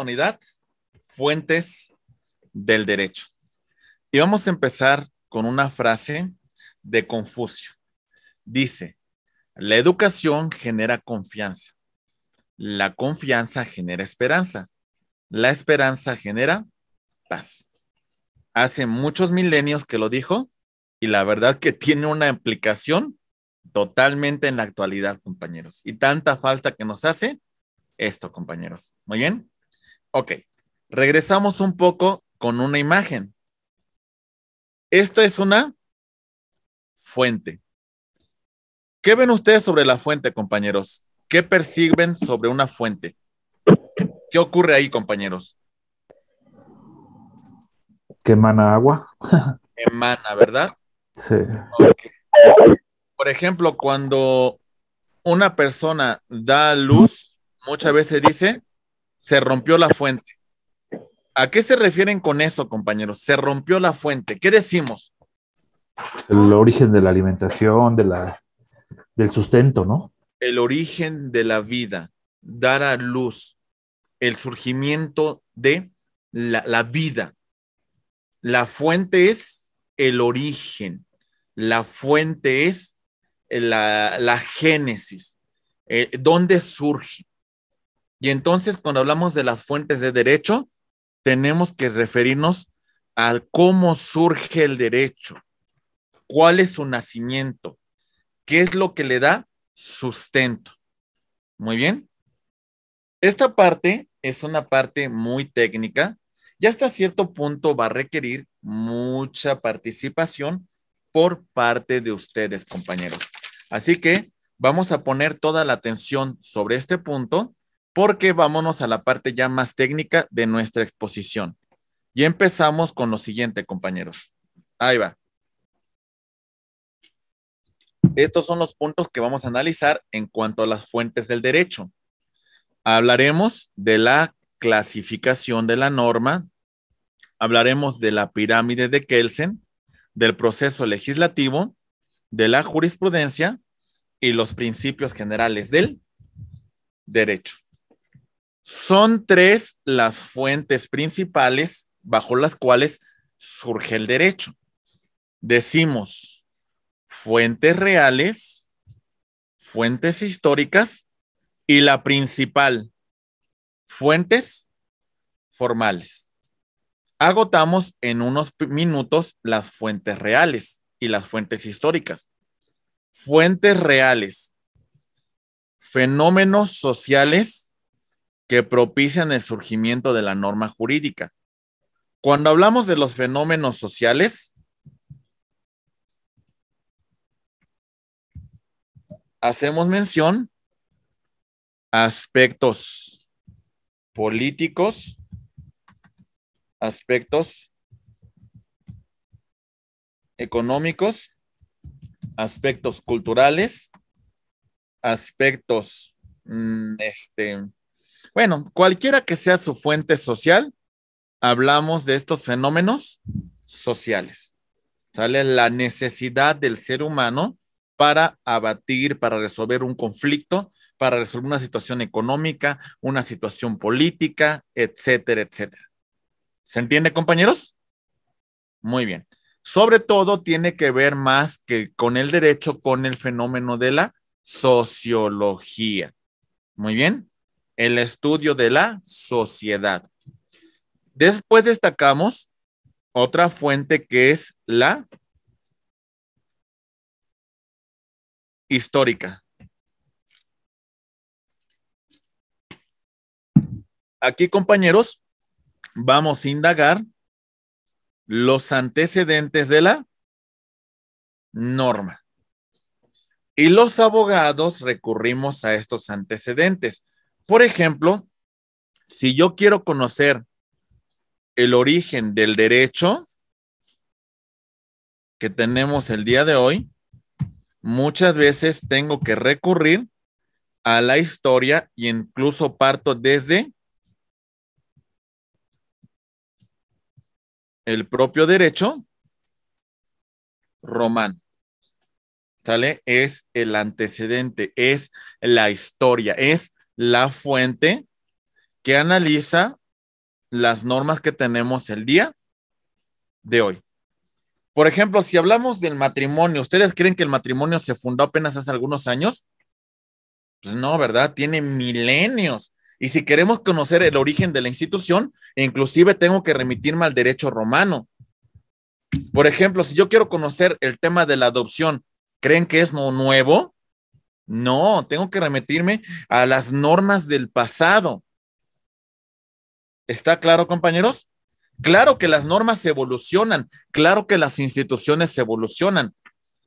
unidad, fuentes del derecho. Y vamos a empezar con una frase de Confucio. Dice, la educación genera confianza, la confianza genera esperanza, la esperanza genera paz. Hace muchos milenios que lo dijo y la verdad que tiene una implicación totalmente en la actualidad, compañeros. Y tanta falta que nos hace esto, compañeros. Muy bien. Ok, regresamos un poco con una imagen. Esta es una fuente. ¿Qué ven ustedes sobre la fuente, compañeros? ¿Qué perciben sobre una fuente? ¿Qué ocurre ahí, compañeros? Que emana agua. Emana, ¿verdad? Sí. Por ejemplo, cuando una persona da luz, muchas veces dice se rompió la fuente. ¿A qué se refieren con eso, compañeros? Se rompió la fuente. ¿Qué decimos? Pues, el origen de la alimentación, de la, del sustento, ¿no? El origen de la vida, dar a luz, el surgimiento de la, vida. La fuente es el origen, la fuente es la, génesis, eh, dónde surge. Y entonces, cuando hablamos de las fuentes de derecho, tenemos que referirnos a cómo surge el derecho, cuál es su nacimiento, qué es lo que le da sustento. Muy bien. Esta parte es una parte muy técnica y hasta cierto punto va a requerir mucha participación por parte de ustedes, compañeros. Así que vamos a poner toda la atención sobre este punto porque vámonos a la parte ya más técnica de nuestra exposición. Y empezamos con lo siguiente, compañeros. Ahí va. Estos son los puntos que vamos a analizar en cuanto a las fuentes del derecho. Hablaremos de la clasificación de la norma, hablaremos de la pirámide de Kelsen, del proceso legislativo, de la jurisprudencia y los principios generales del derecho. Son tres las fuentes principales bajo las cuales surge el derecho. Decimos fuentes reales, fuentes históricas y la principal, fuentes formales. Agotamos en unos minutos las fuentes reales y las fuentes históricas. Fuentes reales, fenómenos sociales que propician el surgimiento de la norma jurídica. Cuando hablamos de los fenómenos sociales, hacemos mención a aspectos políticos, aspectos económicos, aspectos culturales, aspectos mm, este, bueno, cualquiera que sea su fuente social, hablamos de estos fenómenos sociales. Sale la necesidad del ser humano para abatir, para resolver un conflicto, para resolver una situación económica, una situación política, etcétera, etcétera. ¿Se entiende, compañeros? Muy bien. Sobre todo tiene que ver más que con el derecho, con el fenómeno de la sociología. Muy bien el estudio de la sociedad. Después destacamos otra fuente que es la histórica. Aquí, compañeros, vamos a indagar los antecedentes de la norma. Y los abogados recurrimos a estos antecedentes. Por ejemplo, si yo quiero conocer el origen del derecho que tenemos el día de hoy, muchas veces tengo que recurrir a la historia e incluso parto desde el propio derecho romano. ¿Sale? Es el antecedente, es la historia, es la fuente que analiza las normas que tenemos el día de hoy. Por ejemplo, si hablamos del matrimonio, ¿ustedes creen que el matrimonio se fundó apenas hace algunos años? Pues no, ¿verdad? Tiene milenios. Y si queremos conocer el origen de la institución, inclusive tengo que remitirme al derecho romano. Por ejemplo, si yo quiero conocer el tema de la adopción, ¿creen que es nuevo? No, tengo que remitirme a las normas del pasado. ¿Está claro, compañeros? Claro que las normas evolucionan, claro que las instituciones evolucionan.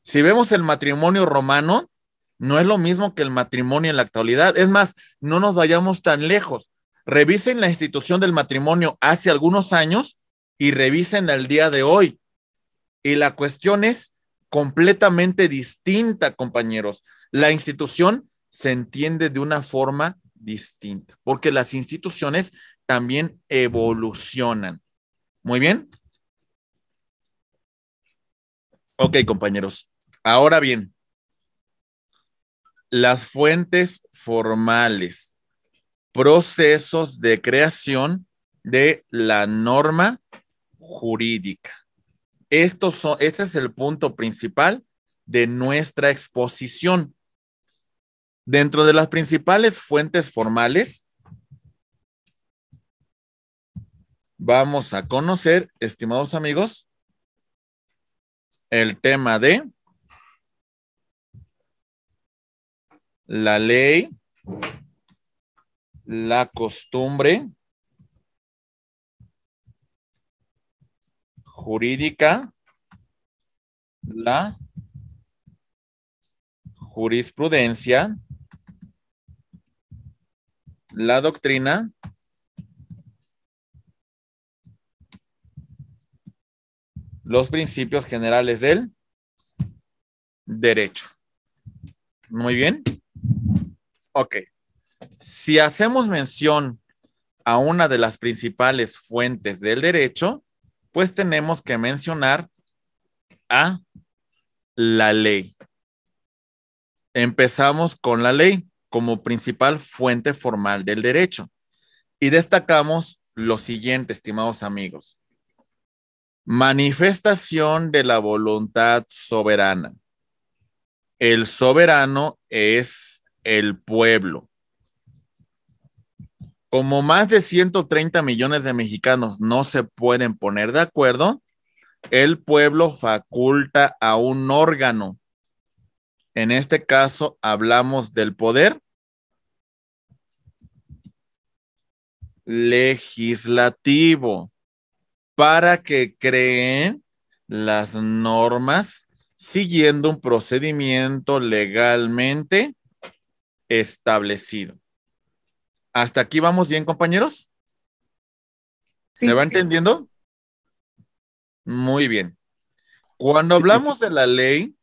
Si vemos el matrimonio romano, no es lo mismo que el matrimonio en la actualidad. Es más, no nos vayamos tan lejos. Revisen la institución del matrimonio hace algunos años y revisen el día de hoy. Y la cuestión es completamente distinta, compañeros. La institución se entiende de una forma distinta, porque las instituciones también evolucionan. Muy bien. Ok, compañeros. Ahora bien, las fuentes formales, procesos de creación de la norma jurídica este es el punto principal de nuestra exposición. Dentro de las principales fuentes formales, vamos a conocer, estimados amigos, el tema de la ley, la costumbre, jurídica, la jurisprudencia, la doctrina, los principios generales del derecho. Muy bien. Ok. Si hacemos mención a una de las principales fuentes del derecho, pues tenemos que mencionar a la ley. Empezamos con la ley como principal fuente formal del derecho y destacamos lo siguiente, estimados amigos. Manifestación de la voluntad soberana. El soberano es el pueblo como más de 130 millones de mexicanos no se pueden poner de acuerdo, el pueblo faculta a un órgano. En este caso hablamos del poder legislativo para que creen las normas siguiendo un procedimiento legalmente establecido. ¿Hasta aquí vamos bien, compañeros? ¿Se va entendiendo? Muy bien. Cuando hablamos de la ley,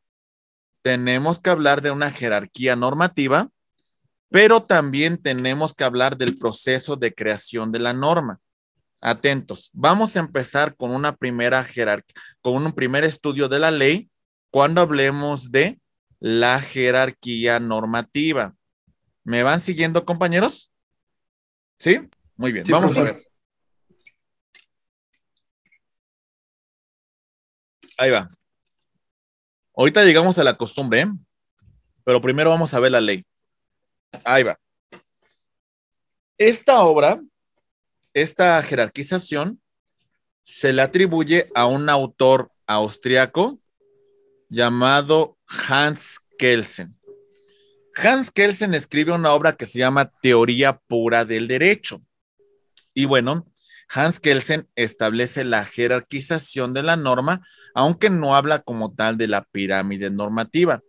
tenemos que hablar de una jerarquía normativa, pero también tenemos que hablar del proceso de creación de la norma. Atentos, vamos a empezar con una primera jerarquía, con un primer estudio de la ley cuando hablemos de la jerarquía normativa. ¿Me van siguiendo, compañeros? ¿Sí? Muy bien, vamos a ver. Ahí va. Ahorita llegamos a la costumbre, ¿eh? pero primero vamos a ver la ley. Ahí va. Esta obra, esta jerarquización, se le atribuye a un autor austriaco llamado Hans Kelsen. Hans Kelsen escribe una obra que se llama Teoría pura del derecho. Y bueno, Hans Kelsen establece la jerarquización de la norma, aunque no habla como tal de la pirámide normativa.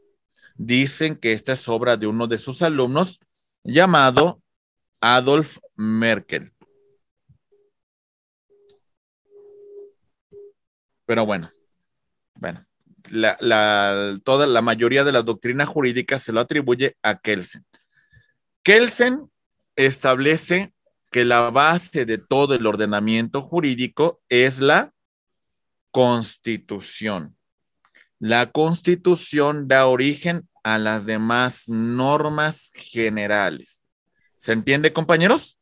Dicen que esta es obra de uno de sus alumnos llamado Adolf Merkel. Pero bueno, bueno, la, toda la mayoría de la doctrina jurídica se lo atribuye a Kelsen. Kelsen establece que la base de todo el ordenamiento jurídico es la constitución. La constitución da origen a las demás normas generales. ¿Se entiende, compañeros?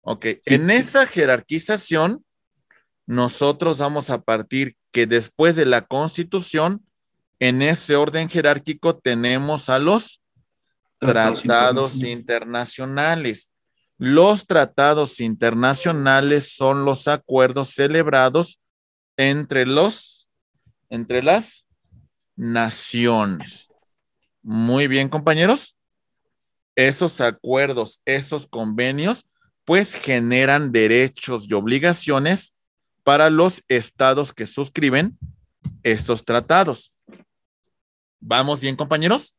Ok, en esa jerarquización, nosotros vamos a partir que después de la constitución, en ese orden jerárquico tenemos a los tratados, internacionales. Los tratados internacionales son los acuerdos celebrados entre los, entre las naciones. Muy bien, compañeros. Esos acuerdos, esos convenios, pues generan derechos y obligaciones para los estados que suscriben estos tratados. ¿Vamos bien, compañeros?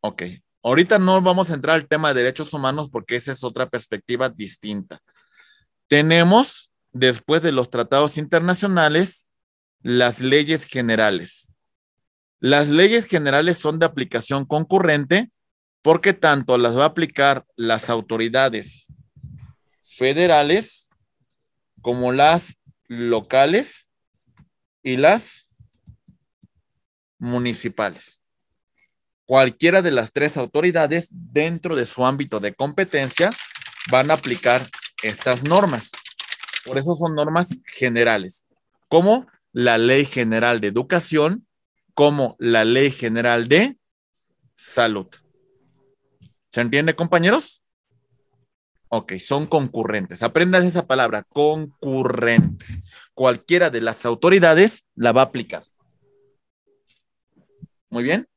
Ok. Ahorita no vamos a entrar al tema de derechos humanos porque esa es otra perspectiva distinta. Tenemos, después de los tratados internacionales, las leyes generales. Las leyes generales son de aplicación concurrente porque tanto las va a aplicar las autoridades federales como las locales y las municipales. Cualquiera de las tres autoridades dentro de su ámbito de competencia van a aplicar estas normas. Por eso son normas generales, como la Ley General de Educación, como la Ley General de Salud. ¿Se entiende, compañeros? Ok, son concurrentes. Aprendas esa palabra, concurrentes. Cualquiera de las autoridades la va a aplicar. Muy bien.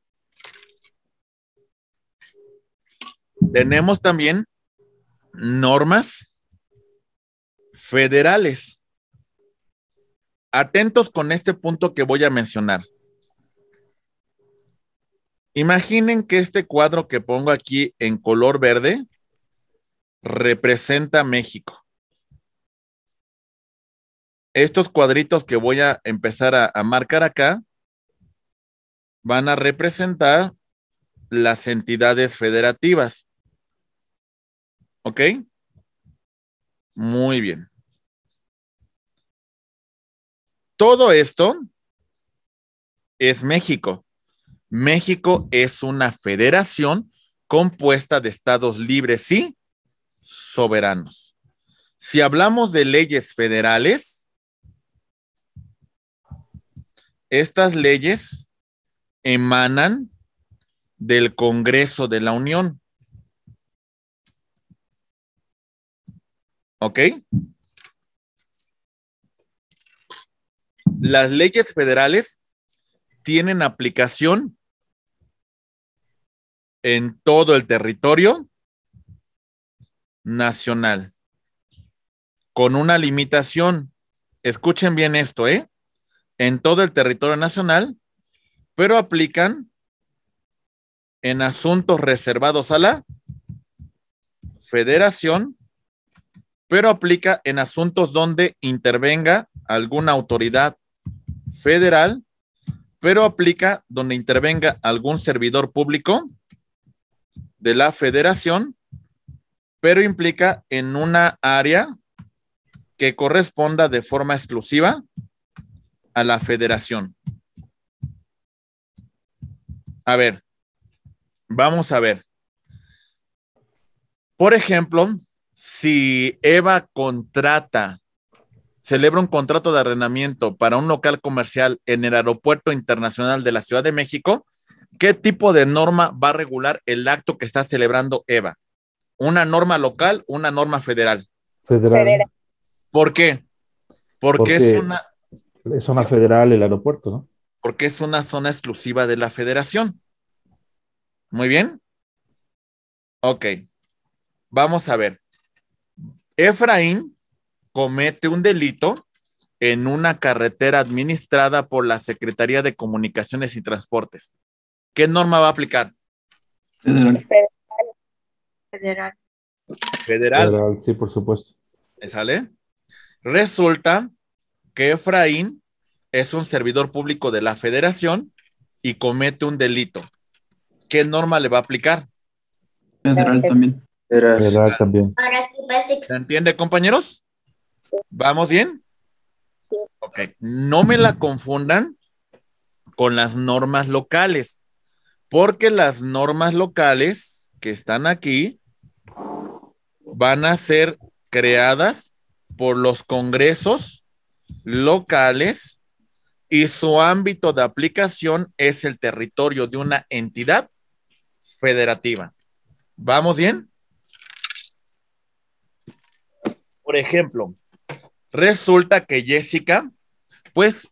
Tenemos también normas federales. Atentos con este punto que voy a mencionar. Imaginen que este cuadro que pongo aquí en color verde representa México. Estos cuadritos que voy a empezar a, marcar acá van a representar las entidades federativas. ¿Ok? Muy bien. Todo esto es México. México es una federación compuesta de estados libres, sí, soberanos. Si hablamos de leyes federales, estas leyes emanan del Congreso de la Unión. ¿Ok? Las leyes federales tienen aplicación en todo el territorio nacional, con una limitación. Escuchen bien esto, ¿eh? En todo el territorio nacional, pero aplican en asuntos reservados a la federación, pero aplica en asuntos donde intervenga alguna autoridad federal, pero aplica donde intervenga algún servidor público de la federación, pero implica en una área que corresponda de forma exclusiva a la federación. A ver, vamos a ver. Por ejemplo, si Eva contrata, celebra un contrato de arrendamiento para un local comercial en el Aeropuerto Internacional de la Ciudad de México, ¿qué tipo de norma va a regular el acto que está celebrando Eva? una norma local, una norma federal. Federal. ¿Por qué? Porque, es una... Es zona federal el aeropuerto, ¿no? Porque es una zona exclusiva de la federación. Muy bien. Ok. Vamos a ver. Efraín comete un delito en una carretera administrada por la Secretaría de Comunicaciones y Transportes. ¿Qué norma va a aplicar? Federal federal. Federal. sí, por supuesto. ¿Sale? Resulta que Efraín es un servidor público de la federación y comete un delito. ¿Qué norma le va a aplicar? Federal también. Federal, también. ¿Se entiende, compañeros? ¿Vamos bien? Ok, no me la confundan con las normas locales, porque las normas locales que están aquí van a ser creadas por los congresos locales y su ámbito de aplicación es el territorio de una entidad federativa. ¿Vamos bien? Por ejemplo, resulta que Jessica, pues,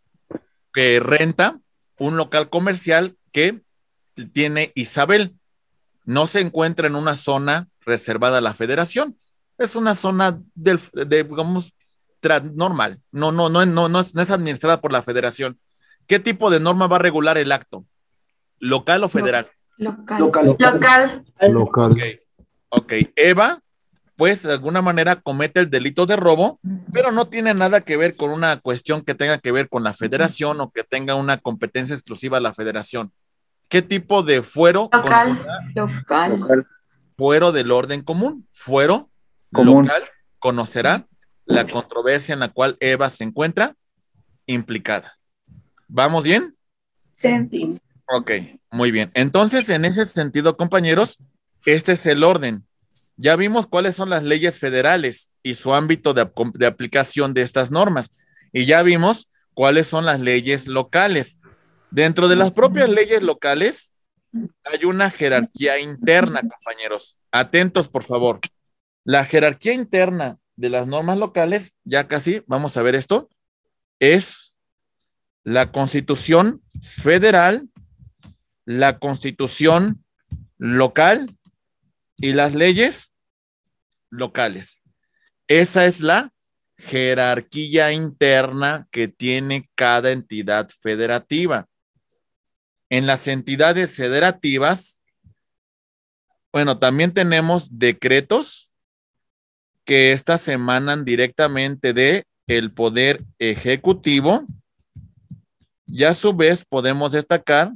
que renta un local comercial que tiene Isabel. No se encuentra en una zona reservada a la federación. Es una zona del, de, digamos, normal, no, no, no, no, no es, no es administrada por la federación. ¿Qué tipo de norma va a regular el acto? ¿Local o federal? Local. Local. Local. Okay. ok. Eva, pues de alguna manera comete el delito de robo, pero no tiene nada que ver con una cuestión que tenga que ver con la federación o que tenga una competencia exclusiva a la federación. ¿Qué tipo de fuero? Local. Local fuero del orden común, fuero local, conocerá la controversia en la cual Eva se encuentra implicada. ¿Vamos bien? Sí. Ok, muy bien. Entonces, en ese sentido, compañeros, este es el orden. Ya vimos cuáles son las leyes federales y su ámbito de, de, aplicación de estas normas. Y ya vimos cuáles son las leyes locales. Dentro de las propias leyes locales, hay una jerarquía interna, compañeros. Atentos, por favor. La jerarquía interna de las normas locales, ya casi vamos a ver esto, es la constitución federal, la constitución local y las leyes locales. Esa es la jerarquía interna que tiene cada entidad federativa en las entidades federativas, bueno, también tenemos decretos que estas emanan directamente de el poder ejecutivo y a su vez podemos destacar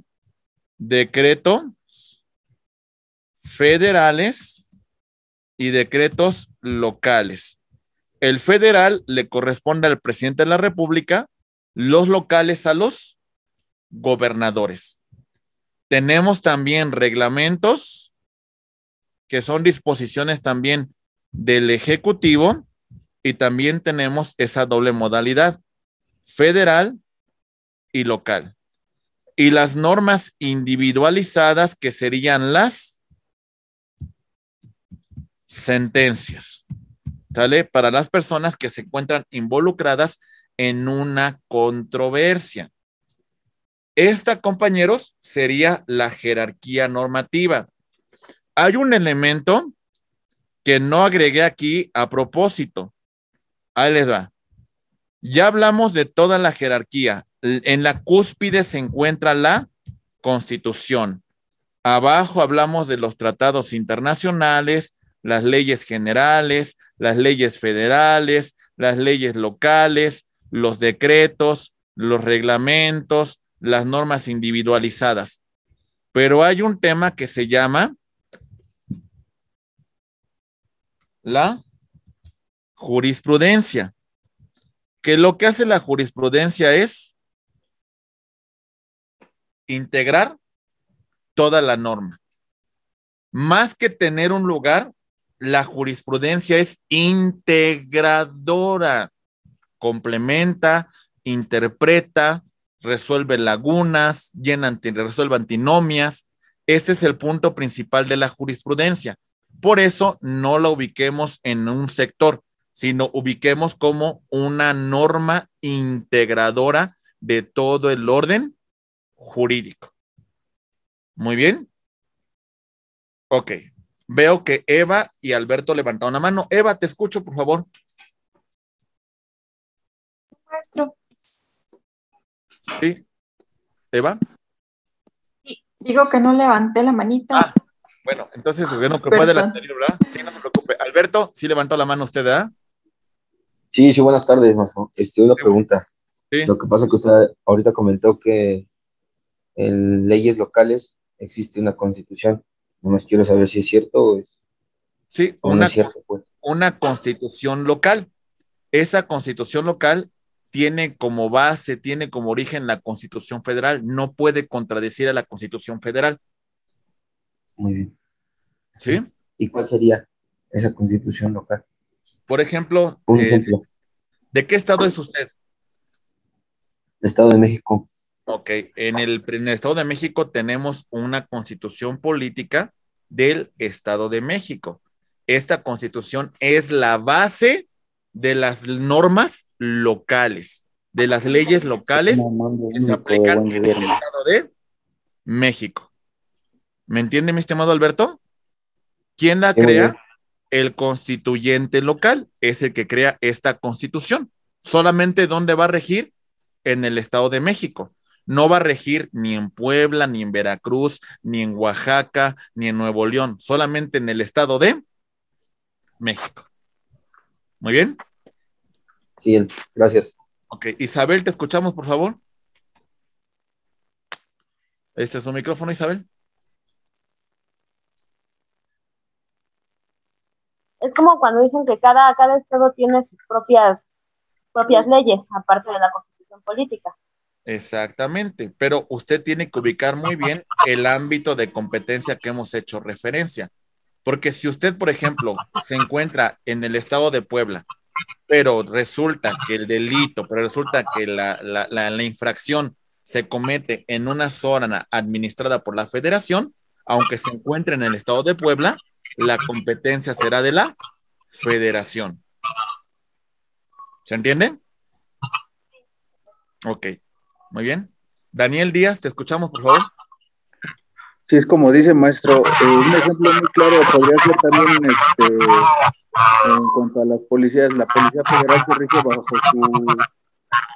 decretos federales y decretos locales. El federal le corresponde al presidente de la República, los locales a los gobernadores. Tenemos también reglamentos que son disposiciones también del Ejecutivo y también tenemos esa doble modalidad, federal y local. Y las normas individualizadas que serían las sentencias, ¿sale? Para las personas que se encuentran involucradas en una controversia. Esta, compañeros, sería la jerarquía normativa. Hay un elemento que no agregué aquí a propósito. Ahí les va. Ya hablamos de toda la jerarquía. En la cúspide se encuentra la constitución. Abajo hablamos de los tratados internacionales, las leyes generales, las leyes federales, las leyes locales, los decretos, los reglamentos, las normas individualizadas. Pero hay un tema que se llama la jurisprudencia, que lo que hace la jurisprudencia es integrar toda la norma. Más que tener un lugar, la jurisprudencia es integradora, complementa, interpreta, resuelve lagunas, llena, resuelve antinomias. Ese es el punto principal de la jurisprudencia. Por eso no la ubiquemos en un sector, sino ubiquemos como una norma integradora de todo el orden jurídico. Muy bien. Ok. Veo que Eva y Alberto levantaron la mano. Eva, te escucho, por favor. Maestro. Sí. ¿Eva? Sí. Digo que no levanté la manita. Ah, bueno, entonces, ah, bueno, que ¿verdad? Sí, no se preocupe. Alberto, sí levantó la mano usted, ¿verdad? Ah? Sí, sí, buenas tardes, Mazo. Este, una pregunta. Lo que pasa es que usted ahorita comentó que en leyes locales existe una constitución. No nos quiero saber si es cierto o es. Sí, una, cierto, pues. una constitución local. Esa constitución local tiene como base, tiene como origen la Constitución Federal, no puede contradecir a la Constitución Federal. Muy bien. ¿Sí? ¿Y cuál sería esa Constitución local? Por ejemplo, eh, ¿de qué estado es usted? Estado de México. Ok, en el, en el, Estado de México tenemos una constitución política del Estado de México. Esta constitución es la base de las normas locales, de las leyes locales que se aplican en el estado de México. ¿Me entiende, mi estimado Alberto? ¿Quién la crea? El constituyente local es el que crea esta constitución. Solamente dónde va a regir en el Estado de México. No va a regir ni en Puebla, ni en Veracruz, ni en Oaxaca, ni en Nuevo León, solamente en el Estado de México. Muy bien. Siguiente, gracias. Ok, Isabel, te escuchamos, por favor. Este es su micrófono, Isabel. Es como cuando dicen que cada, cada estado tiene sus propias, propias leyes, aparte de la constitución política. Exactamente, pero usted tiene que ubicar muy bien el ámbito de competencia que hemos hecho referencia. Porque si usted, por ejemplo, se encuentra en el estado de Puebla pero resulta que el delito, pero resulta que la, infracción se comete en una zona administrada por la federación, aunque se encuentre en el estado de Puebla, la competencia será de la federación. ¿Se entiende? Ok, muy bien. Daniel Díaz, te escuchamos, por favor sí es como dice maestro, eh, un ejemplo muy claro podría ser también este, en cuanto a las policías, la Policía Federal se rige bajo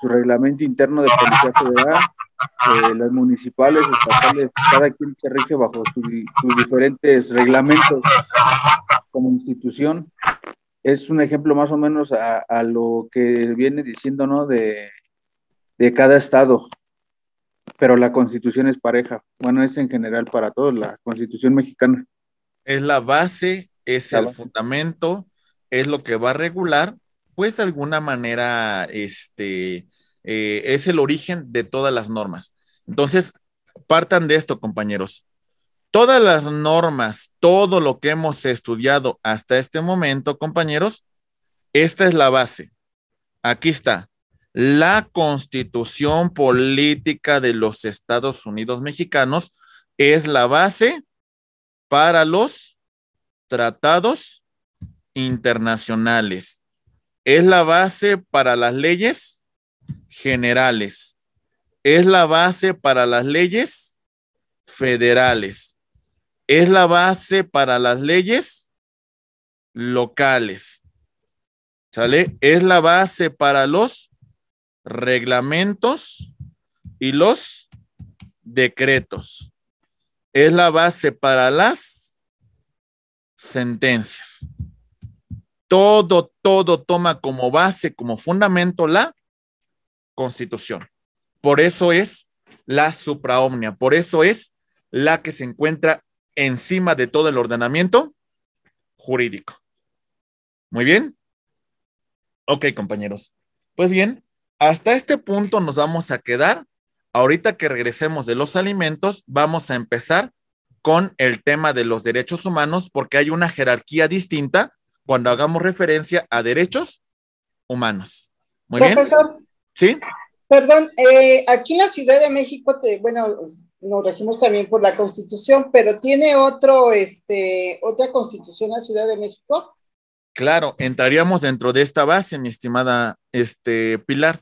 su, reglamento interno de Policía Federal, eh, las municipales, estatales, cada quien se rige bajo sus diferentes reglamentos como institución. Es un ejemplo más o menos a, a lo que viene diciendo, ¿no? De, de cada estado pero la constitución es pareja. Bueno, es en general para todos la constitución mexicana. Es la base, es el fundamento, es lo que va a regular, pues de alguna manera, este, eh, es el origen de todas las normas. Entonces, partan de esto, compañeros. Todas las normas, todo lo que hemos estudiado hasta este momento, compañeros, esta es la base. Aquí está la constitución política de los Estados Unidos mexicanos es la base para los tratados internacionales. Es la base para las leyes generales. Es la base para las leyes federales. Es la base para las leyes locales. ¿Sale? Es la base para los reglamentos y los decretos. Es la base para las sentencias. Todo, todo toma como base, como fundamento la constitución. Por eso es la supraomnia, por eso es la que se encuentra encima de todo el ordenamiento jurídico. Muy bien. Ok, compañeros. Pues bien, hasta este punto nos vamos a quedar. Ahorita que regresemos de los alimentos, vamos a empezar con el tema de los derechos humanos porque hay una jerarquía distinta cuando hagamos referencia a derechos humanos. Muy Profesor, Sí. Perdón, eh, aquí en la Ciudad de México, te, bueno, nos regimos también por la Constitución, pero tiene otro, este, otra Constitución la Ciudad de México. Claro, entraríamos dentro de esta base, mi estimada este, Pilar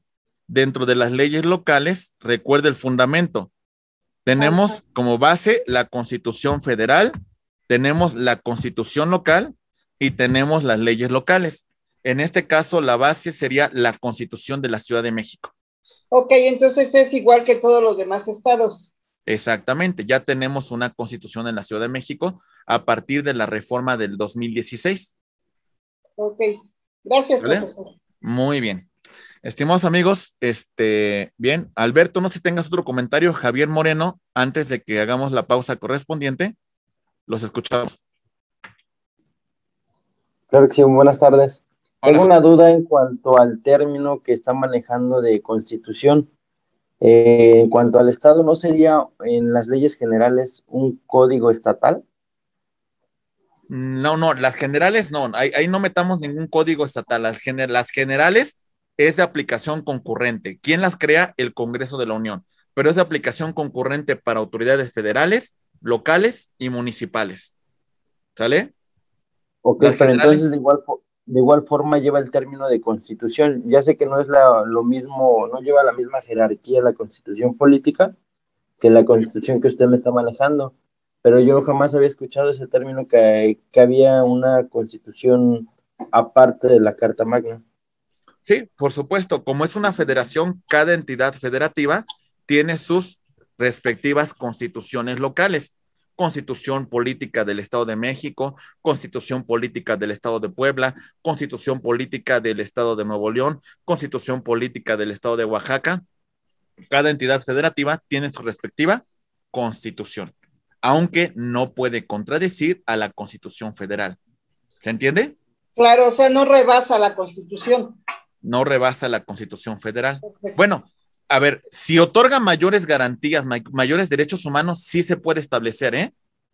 dentro de las leyes locales, recuerde el fundamento. Tenemos como base la constitución federal, tenemos la constitución local y tenemos las leyes locales. En este caso, la base sería la constitución de la Ciudad de México. Ok, entonces es igual que todos los demás estados. Exactamente, ya tenemos una constitución en la Ciudad de México a partir de la reforma del 2016. Ok, gracias, profesor. Muy bien. Estimados amigos, este, bien, Alberto, no sé si tengas otro comentario, Javier Moreno, antes de que hagamos la pausa correspondiente, los escuchamos. Claro buenas tardes. Tengo una duda en cuanto al término que está manejando de constitución. Eh, en cuanto al Estado, ¿no sería en las leyes generales un código estatal? No, no, las generales no, ahí, no metamos ningún código estatal, las generales es de aplicación concurrente. ¿Quién las crea? El Congreso de la Unión, pero es de aplicación concurrente para autoridades federales, locales y municipales. ¿Sale? Ok, pero entonces de igual, de igual forma lleva el término de constitución. Ya sé que no es lo mismo, no lleva la misma jerarquía la constitución política que la constitución que usted me está manejando, pero yo jamás había escuchado ese término que había una constitución aparte de la Carta Magna. Sí, por supuesto. Como es una federación, cada entidad federativa tiene sus respectivas constituciones locales. Constitución Política del Estado de México, Constitución Política del Estado de Puebla, Constitución Política del Estado de Nuevo León, Constitución Política del Estado de Oaxaca. Cada entidad federativa tiene su respectiva constitución, aunque no puede contradecir a la Constitución Federal. ¿Se entiende? Claro, o sea, no rebasa la Constitución no rebasa la Constitución Federal. Bueno, a ver, si otorga mayores garantías, mayores derechos humanos, sí se puede establecer, ¿eh?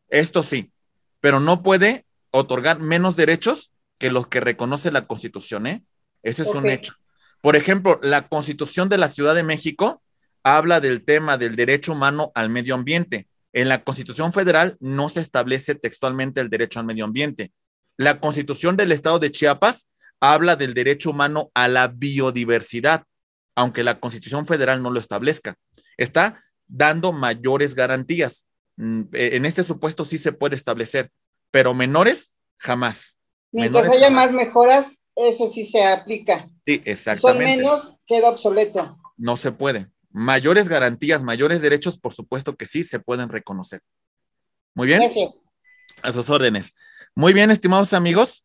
Esto sí, pero no puede otorgar menos derechos que los que reconoce la Constitución, ¿eh? Ese es un hecho. Por ejemplo, la Constitución de la Ciudad de México habla del tema del derecho humano al medio ambiente. En la Constitución Federal no se establece textualmente el derecho al medio ambiente. La Constitución del Estado de Chiapas habla del derecho humano a la biodiversidad, aunque la Constitución Federal no lo establezca. Está dando mayores garantías. Mm, e, en este supuesto sí se puede establecer, pero menores jamás. Mientras haya más mejoras, eso sí se aplica. Sí, exactamente. Son menos, queda obsoleto. No se puede. Mayores garantías, mayores derechos, por supuesto que sí se pueden reconocer. Muy bien. Gracias. A sus órdenes. Muy bien, estimados amigos.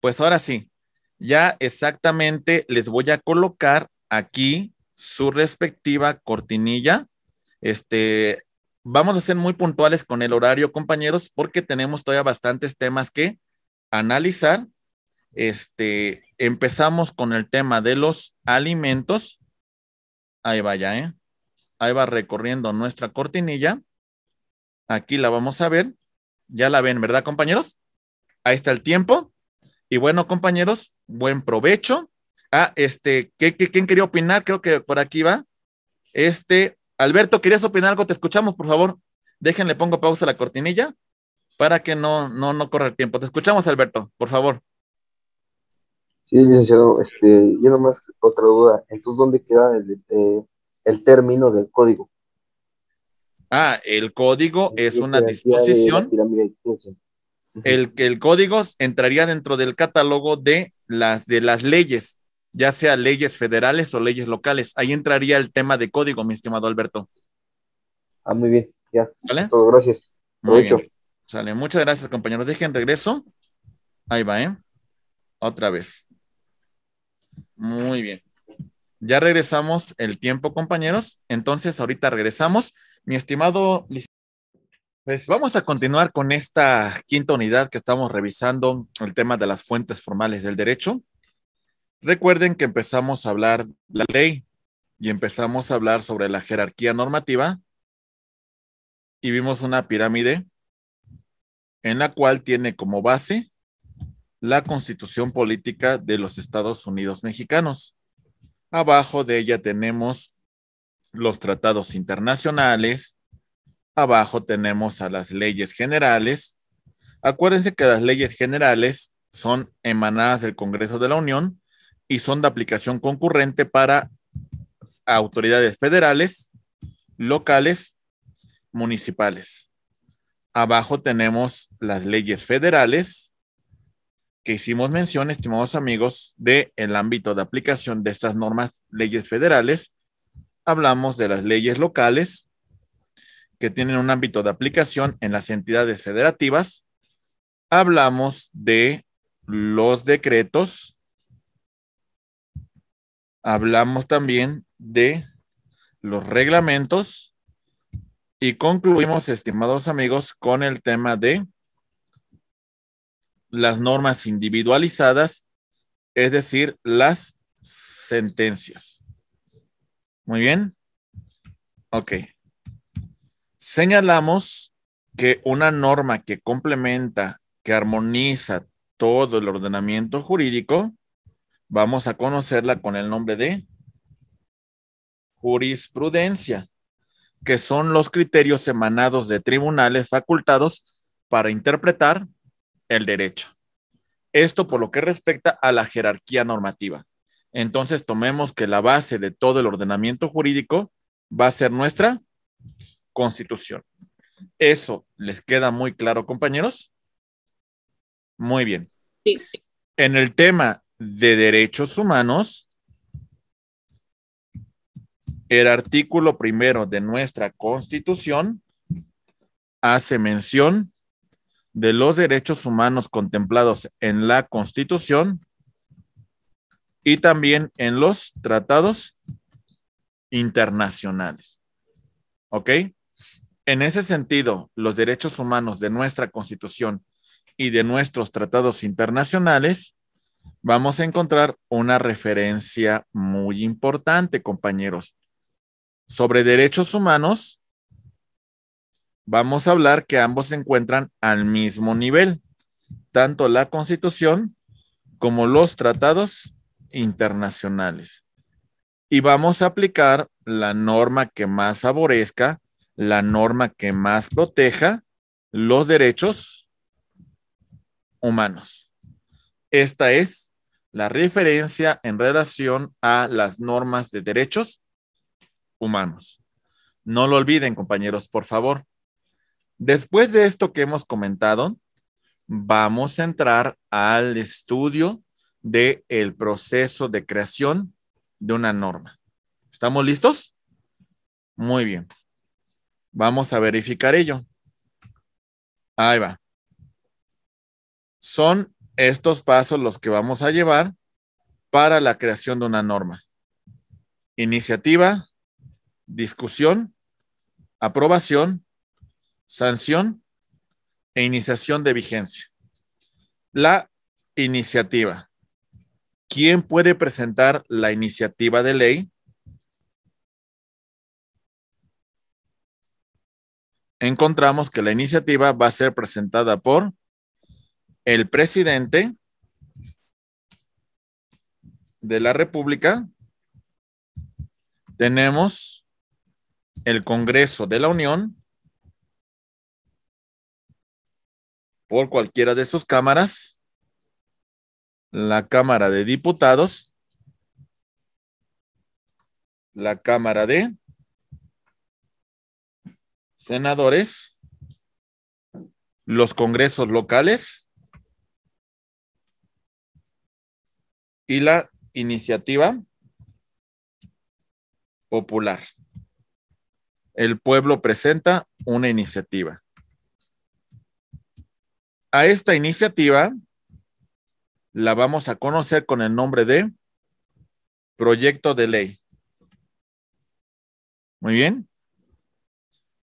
Pues ahora sí, ya exactamente les voy a colocar aquí su respectiva cortinilla. Este, vamos a ser muy puntuales con el horario, compañeros, porque tenemos todavía bastantes temas que analizar. Este, empezamos con el tema de los alimentos. Ahí va ¿eh? Ahí va recorriendo nuestra cortinilla. Aquí la vamos a ver. Ya la ven, ¿verdad, compañeros? Ahí está el tiempo. Y bueno, compañeros, buen provecho. Ah, este, quién quería opinar? Creo que por aquí va. Este, Alberto, ¿querías opinar algo? Te escuchamos, por favor. Déjenle, pongo pausa a la cortinilla para que no, no, no corra el tiempo. Te escuchamos, Alberto, por favor. Sí, licenciado, este, yo nomás otra duda. Entonces, ¿dónde queda el, eh, término del código? Ah, el código es, una disposición el, el código entraría dentro del catálogo de las, de las leyes, ya sea leyes federales o leyes locales. Ahí entraría el tema de código, mi estimado Alberto. Ah, muy bien, ya. Todo, gracias. Muy bien. Sale, muchas gracias, compañeros. Dejen regreso. Ahí va, ¿eh? Otra vez. Muy bien. Ya regresamos el tiempo, compañeros. Entonces, ahorita regresamos. Mi estimado pues vamos a continuar con esta quinta unidad que estamos revisando, el tema de las fuentes formales del derecho. Recuerden que empezamos a hablar la ley y empezamos a hablar sobre la jerarquía normativa y vimos una pirámide en la cual tiene como base la constitución política de los Estados Unidos mexicanos. Abajo de ella tenemos los tratados internacionales, Abajo tenemos a las leyes generales. Acuérdense que las leyes generales son emanadas del Congreso de la Unión y son de aplicación concurrente para autoridades federales, locales, municipales. Abajo tenemos las leyes federales que hicimos mención, estimados amigos, del el ámbito de aplicación de estas normas, leyes federales. Hablamos de las leyes locales, que tienen un ámbito de aplicación en las entidades federativas, hablamos de los decretos, hablamos también de los reglamentos y concluimos, estimados amigos, con el tema de las normas individualizadas, es decir, las sentencias. Muy bien. Ok, Señalamos que una norma que complementa, que armoniza todo el ordenamiento jurídico, vamos a conocerla con el nombre de jurisprudencia, que son los criterios emanados de tribunales facultados para interpretar el derecho. Esto por lo que respecta a la jerarquía normativa. Entonces tomemos que la base de todo el ordenamiento jurídico va a ser nuestra constitución. ¿Eso les queda muy claro, compañeros? Muy bien. En el tema de derechos humanos, el artículo primero de nuestra constitución hace mención de los derechos humanos contemplados en la constitución y también en los tratados internacionales. ¿Ok? En ese sentido, los derechos humanos de nuestra Constitución y de nuestros tratados internacionales, vamos a encontrar una referencia muy importante, compañeros. Sobre derechos humanos, vamos a hablar que ambos se encuentran al mismo nivel, tanto la Constitución como los tratados internacionales. Y vamos a aplicar la norma que más favorezca la norma que más proteja los derechos humanos. Esta es la referencia en relación a las normas de derechos humanos. No lo olviden, compañeros, por favor. Después de esto que hemos comentado, vamos a entrar al estudio del el proceso de creación de una norma. ¿Estamos listos? Muy bien. Vamos a verificar ello. Ahí va. Son estos pasos los que vamos a llevar para la creación de una norma. Iniciativa, discusión, aprobación, sanción e iniciación de vigencia. La iniciativa. ¿Quién puede presentar la iniciativa de ley? encontramos que la iniciativa va a ser presentada por el presidente de la República. Tenemos el Congreso de la Unión por cualquiera de sus cámaras, la Cámara de Diputados, la Cámara de senadores, los congresos locales y la iniciativa popular. El pueblo presenta una iniciativa. A esta iniciativa la vamos a conocer con el nombre de proyecto de ley. Muy bien.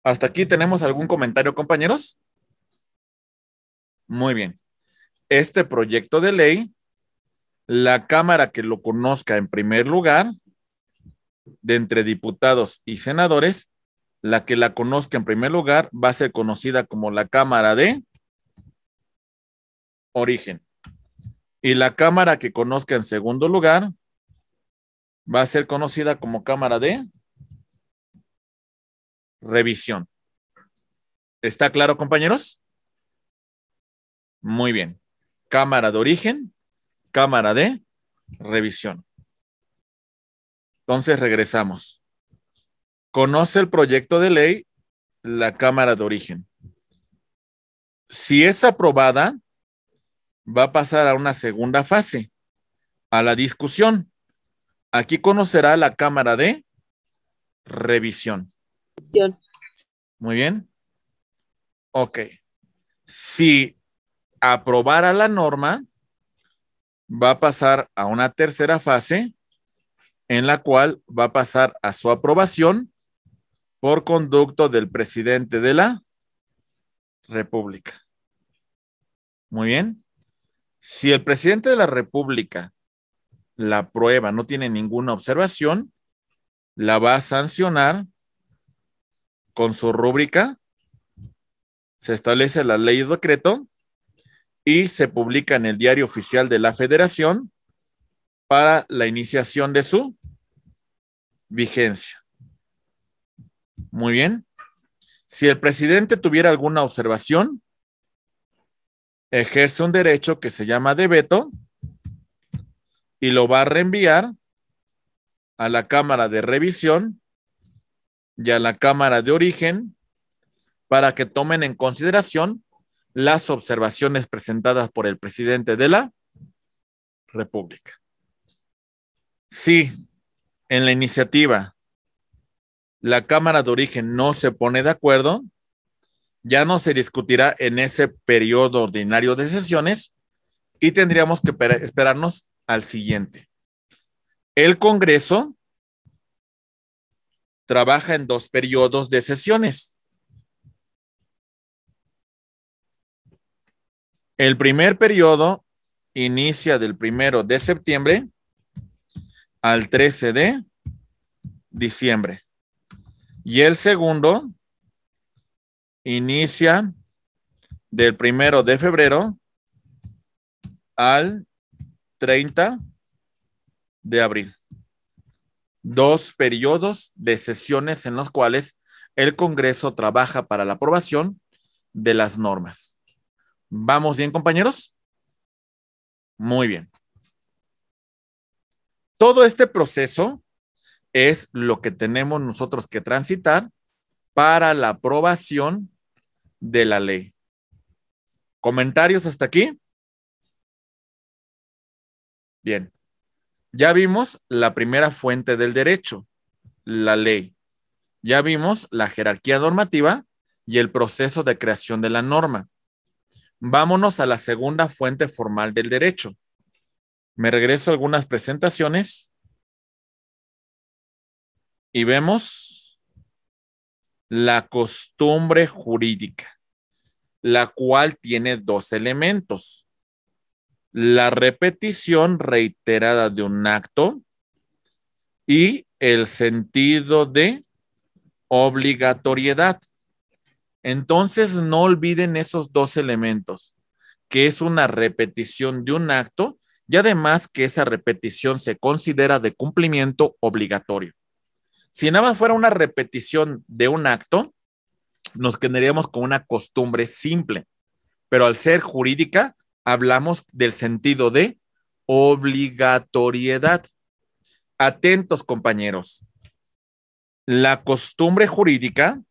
Hasta aquí tenemos algún comentario, compañeros. Muy bien. Este proyecto de ley, la Cámara que lo conozca en primer lugar, de entre diputados y senadores, la que la conozca en primer lugar va a ser conocida como la Cámara de Origen. Y la Cámara que conozca en segundo lugar va a ser conocida como Cámara de revisión. ¿Está claro, compañeros? Muy bien. Cámara de origen, cámara de revisión. Entonces regresamos. Conoce el proyecto de ley la Cámara de Origen. Si es aprobada, va a pasar a una segunda fase, a la discusión. Aquí conocerá la Cámara de Revisión. Muy bien. Ok. Si aprobara la norma, va a pasar a una tercera fase en la cual va a pasar a su aprobación por conducto del presidente de la República. Muy bien. Si el presidente de la República la prueba no tiene ninguna observación, la va a sancionar con su rúbrica, se establece la ley de decreto y se publica en el diario oficial de la federación para la iniciación de su vigencia. Muy bien. Si el presidente tuviera alguna observación, ejerce un derecho que se llama de veto y lo va a reenviar a la Cámara de Revisión y a la Cámara de Origen para que tomen en consideración las observaciones presentadas por el presidente de la República. Si en la iniciativa la Cámara de Origen no se pone de acuerdo, ya no se discutirá en ese periodo ordinario de sesiones y tendríamos que esperarnos al siguiente. El Congreso trabaja en dos periodos de sesiones. El primer periodo inicia del primero de septiembre al 13 de diciembre. Y el segundo inicia del primero de febrero al 30 de abril dos periodos de sesiones en los cuales el Congreso trabaja para la aprobación de las normas. ¿Vamos bien, compañeros? Muy bien. Todo este proceso es lo que tenemos nosotros que transitar para la aprobación de la ley. ¿Comentarios hasta aquí? Bien, ya vimos la primera fuente del derecho, la ley. Ya vimos la jerarquía normativa y el proceso de creación de la norma. Vámonos a la segunda fuente formal del derecho. Me regreso a algunas presentaciones y vemos la costumbre jurídica, la cual tiene dos elementos la repetición reiterada de un acto y el sentido de obligatoriedad. Entonces, no olviden esos dos elementos, que es una repetición de un acto y además que esa repetición se considera de cumplimiento obligatorio. Si nada más fuera una repetición de un acto, nos quedaríamos con una costumbre simple, pero al ser jurídica, hablamos del sentido de obligatoriedad. Atentos, compañeros. La costumbre jurídica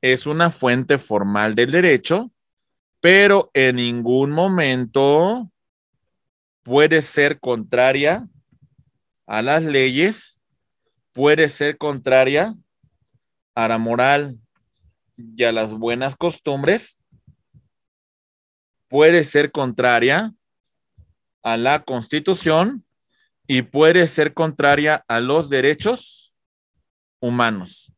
es una fuente formal del derecho, pero en ningún momento puede ser contraria a las leyes, puede ser contraria a la moral y a las buenas costumbres puede ser contraria a la constitución y puede ser contraria a los derechos humanos.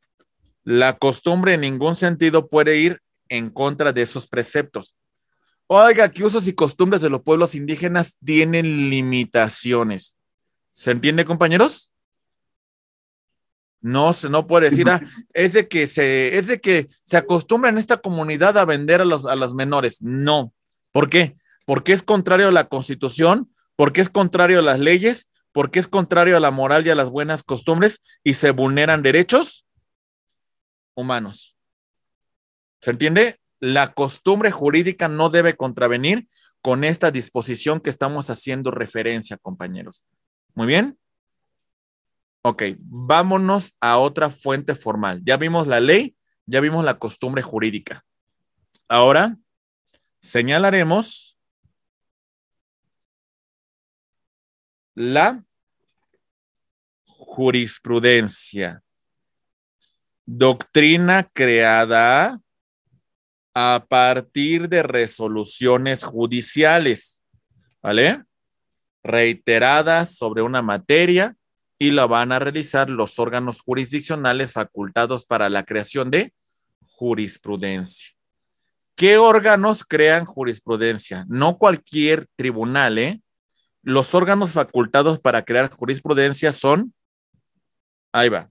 La costumbre en ningún sentido puede ir en contra de esos preceptos. Oiga, que usos y costumbres de los pueblos indígenas tienen limitaciones. ¿Se entiende, compañeros? No, no puede decir, ah, es de que se, es de que se acostumbra en esta comunidad a vender a los, a las menores. No. ¿Por qué? Porque es contrario a la constitución, porque es contrario a las leyes, porque es contrario a la moral y a las buenas costumbres y se vulneran derechos humanos. ¿Se entiende? La costumbre jurídica no debe contravenir con esta disposición que estamos haciendo referencia, compañeros. Muy bien. Ok, vámonos a otra fuente formal. Ya vimos la ley, ya vimos la costumbre jurídica. Ahora señalaremos la jurisprudencia, doctrina creada a partir de resoluciones judiciales, ¿vale? Reiteradas sobre una materia y la van a realizar los órganos jurisdiccionales facultados para la creación de jurisprudencia. ¿Qué órganos crean jurisprudencia? No cualquier tribunal, ¿eh? Los órganos facultados para crear jurisprudencia son, ahí va,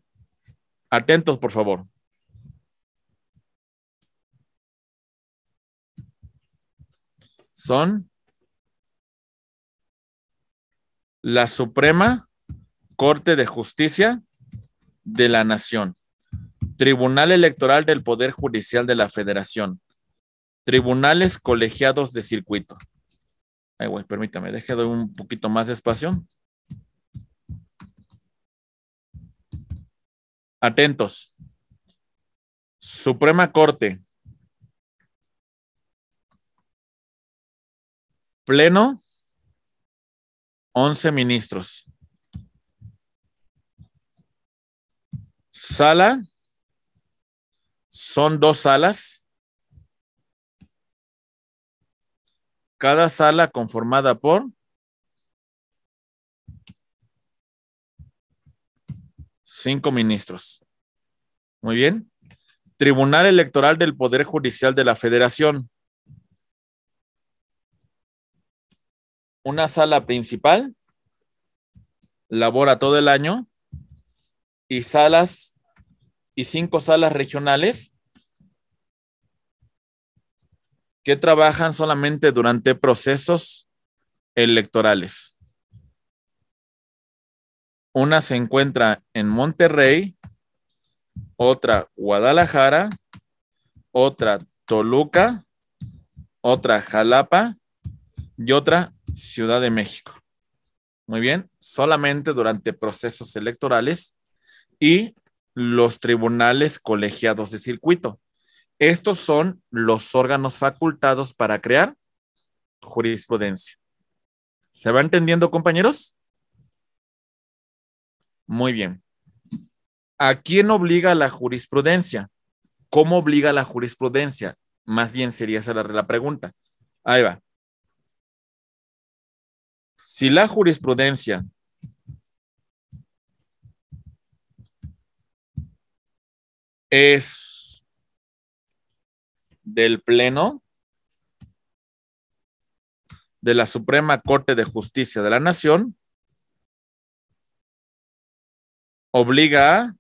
atentos por favor. Son la Suprema Corte de Justicia de la Nación, Tribunal Electoral del Poder Judicial de la Federación, Tribunales Colegiados de Circuito. Ay, güey, permítame, deje un poquito más de espacio. Atentos. Suprema Corte. Pleno, once ministros. Sala. Son dos salas. Cada sala conformada por cinco ministros. Muy bien. Tribunal Electoral del Poder Judicial de la Federación. Una sala principal labora todo el año y salas y cinco salas regionales que trabajan solamente durante procesos electorales. Una se encuentra en Monterrey, otra Guadalajara, otra Toluca, otra Jalapa y otra Ciudad de México. Muy bien, solamente durante procesos electorales y los tribunales colegiados de circuito. Estos son los órganos facultados para crear jurisprudencia. ¿Se va entendiendo, compañeros? Muy bien. ¿A quién obliga la jurisprudencia? ¿Cómo obliga la jurisprudencia? Más bien sería esa la pregunta. Ahí va. Si la jurisprudencia es del Pleno de la Suprema Corte de Justicia de la Nación obliga a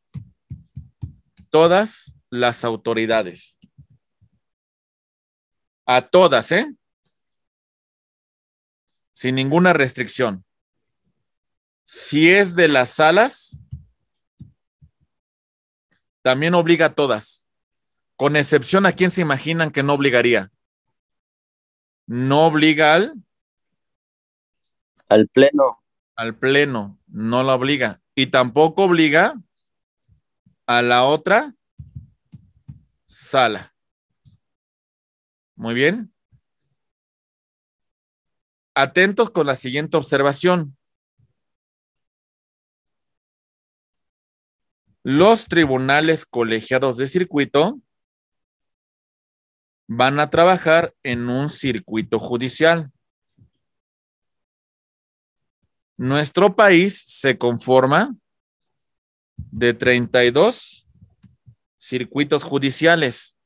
todas las autoridades, a todas, ¿eh? Sin ninguna restricción. Si es de las salas, también obliga a todas, con excepción a quien se imaginan que no obligaría. No obliga al... Al pleno. Al pleno, no la obliga. Y tampoco obliga a la otra sala. Muy bien. Atentos con la siguiente observación. los tribunales colegiados de circuito van a trabajar en un circuito judicial. Nuestro país se conforma de 32 circuitos judiciales.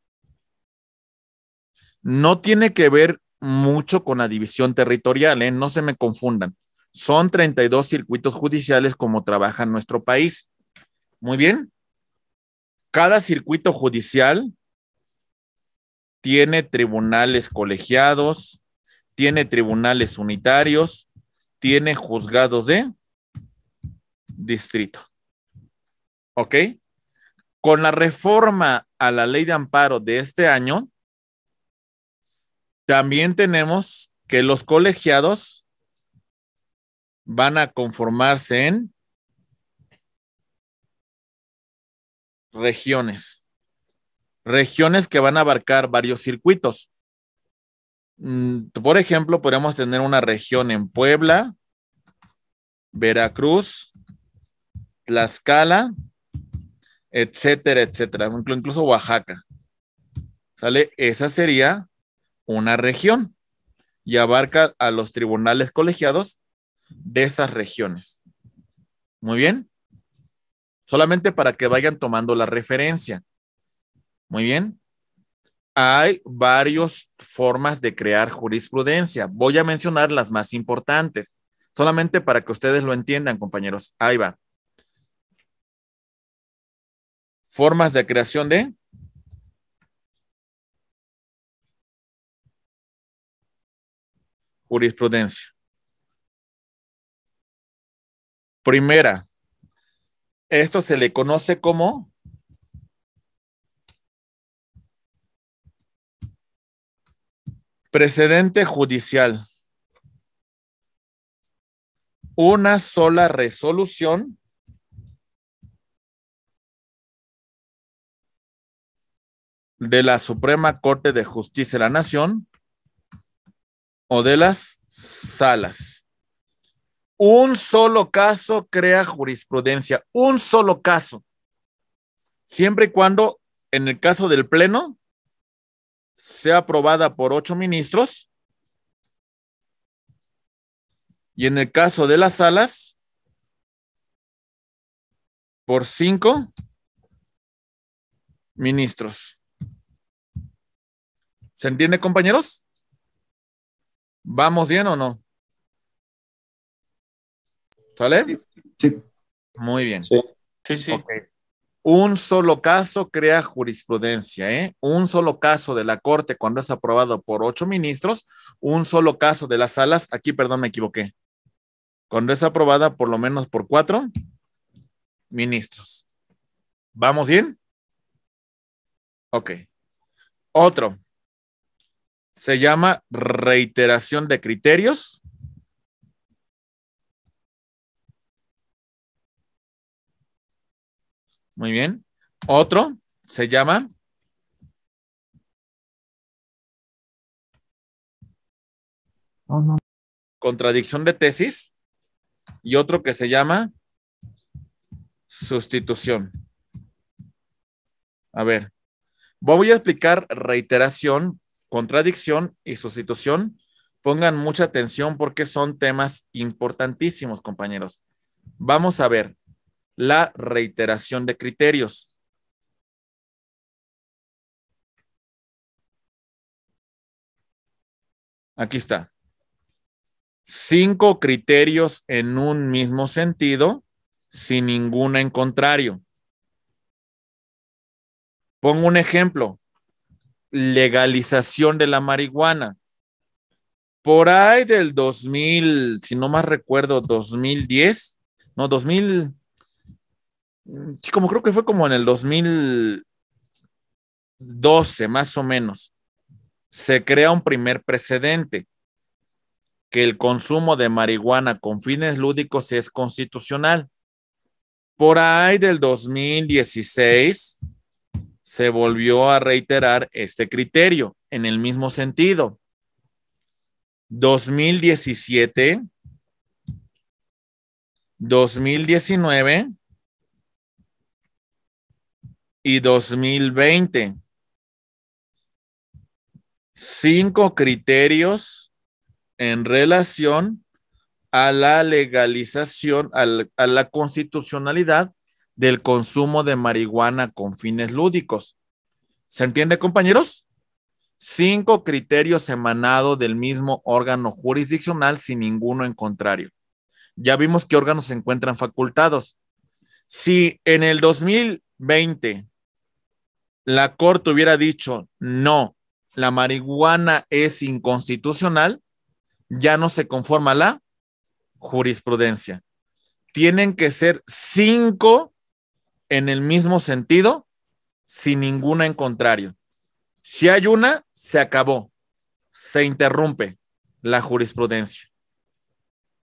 No tiene que ver mucho con la división territorial, ¿eh? no se me confundan. Son 32 circuitos judiciales como trabaja nuestro país. Muy bien. Cada circuito judicial tiene tribunales colegiados, tiene tribunales unitarios, tiene juzgados de distrito. ¿Ok? Con la reforma a la ley de amparo de este año, también tenemos que los colegiados van a conformarse en regiones. Regiones que van a abarcar varios circuitos. Mm, por ejemplo, podríamos tener una región en Puebla, Veracruz, Tlaxcala, etcétera, etcétera, incluso Oaxaca. ¿Sale? Esa sería una región y abarca a los tribunales colegiados de esas regiones. Muy bien solamente para que vayan tomando la referencia. Muy bien. Hay varias formas de crear jurisprudencia. Voy a mencionar las más importantes, solamente para que ustedes lo entiendan, compañeros. Ahí va. Formas de creación de jurisprudencia. Primera, esto se le conoce como precedente judicial. Una sola resolución de la Suprema Corte de Justicia de la Nación o de las salas. Un solo caso crea jurisprudencia, un solo caso. Siempre y cuando, en el caso del Pleno, sea aprobada por ocho ministros y en el caso de las salas, por cinco ministros. ¿Se entiende, compañeros? ¿Vamos bien o no? ¿Sale? Sí. Muy bien. Sí, sí. Un solo caso crea jurisprudencia, ¿eh? Un solo caso de la Corte cuando es aprobado por ocho ministros, un solo caso de las salas, aquí perdón me equivoqué, cuando es aprobada por lo menos por cuatro ministros. ¿Vamos bien? Ok. Otro. Se llama reiteración de criterios Muy bien. Otro se llama contradicción de tesis y otro que se llama sustitución. A ver, voy a explicar reiteración, contradicción y sustitución. Pongan mucha atención porque son temas importantísimos, compañeros. Vamos a ver, la reiteración de criterios. Aquí está. Cinco criterios en un mismo sentido, sin ninguna en contrario. Pongo un ejemplo. Legalización de la marihuana. Por ahí del 2000, si no más recuerdo, 2010, no, 2000, como creo que fue como en el 2012, más o menos, se crea un primer precedente, que el consumo de marihuana con fines lúdicos es constitucional. Por ahí del 2016 se volvió a reiterar este criterio en el mismo sentido. 2017, 2019 2020. Cinco criterios en relación a la legalización, a la constitucionalidad del consumo de marihuana con fines lúdicos. ¿Se entiende, compañeros? Cinco criterios emanado del mismo órgano jurisdiccional sin ninguno en contrario. Ya vimos qué órganos se encuentran facultados. Si en el 2020 la Corte hubiera dicho, no, la marihuana es inconstitucional, ya no se conforma la jurisprudencia. Tienen que ser cinco en el mismo sentido, sin ninguna en contrario. Si hay una, se acabó, se interrumpe la jurisprudencia.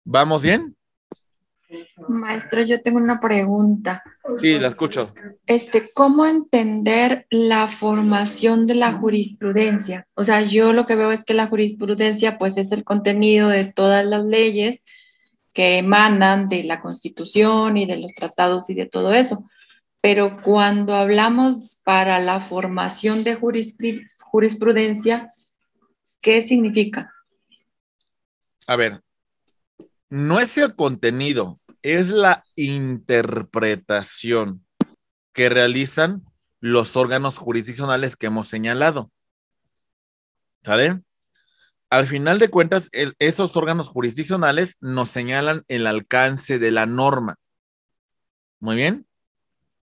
¿Vamos bien? Maestro, yo tengo una pregunta. Sí, la escucho. Este, ¿cómo entender la formación de la jurisprudencia? O sea, yo lo que veo es que la jurisprudencia pues es el contenido de todas las leyes que emanan de la Constitución y de los tratados y de todo eso. Pero cuando hablamos para la formación de jurisprudencia, ¿qué significa? A ver, no es el contenido, es la interpretación que realizan los órganos jurisdiccionales que hemos señalado. ¿Sale? Al final de cuentas, esos órganos jurisdiccionales nos señalan el alcance de la norma. Muy bien.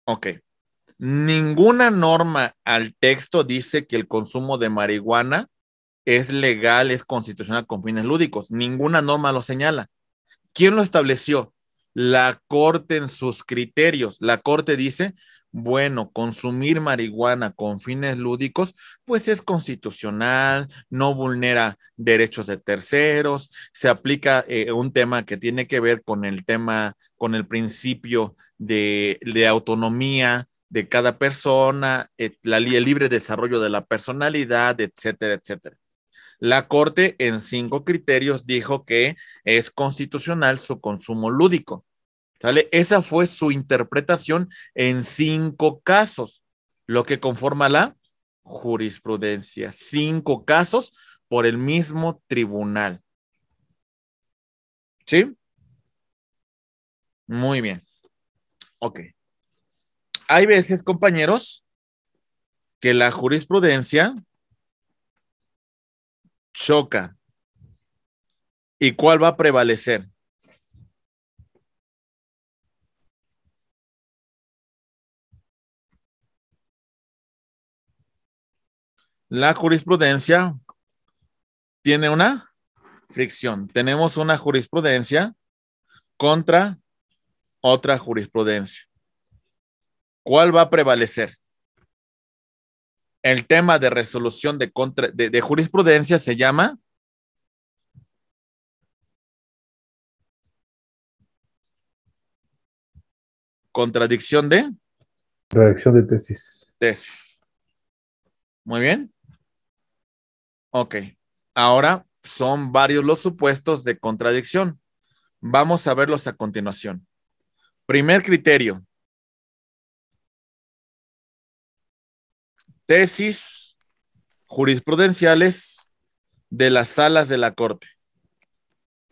Ok. Ninguna norma al texto dice que el consumo de marihuana es legal, es constitucional con fines lúdicos. Ninguna norma lo señala. ¿Quién lo estableció? la Corte en sus criterios. La Corte dice, bueno, consumir marihuana con fines lúdicos, pues es constitucional, no vulnera derechos de terceros, se aplica eh, un tema que tiene que ver con el tema, con el principio de, autonomía de cada persona, la el libre desarrollo de la personalidad, etcétera, etcétera. La Corte en cinco criterios dijo que es constitucional su consumo lúdico. ¿sale? Esa fue su interpretación en cinco casos, lo que conforma la jurisprudencia. Cinco casos por el mismo tribunal. ¿Sí? Muy bien. Ok. Hay veces, compañeros, que la jurisprudencia choca. ¿Y cuál va a prevalecer? La jurisprudencia tiene una fricción. Tenemos una jurisprudencia contra otra jurisprudencia. ¿Cuál va a prevalecer? el tema de resolución de, de, jurisprudencia se llama contradicción de Contradicción de tesis. Tesis. Muy bien. Ok. Ahora son varios los supuestos de contradicción. Vamos a verlos a continuación. Primer criterio, tesis jurisprudenciales de las salas de la Corte.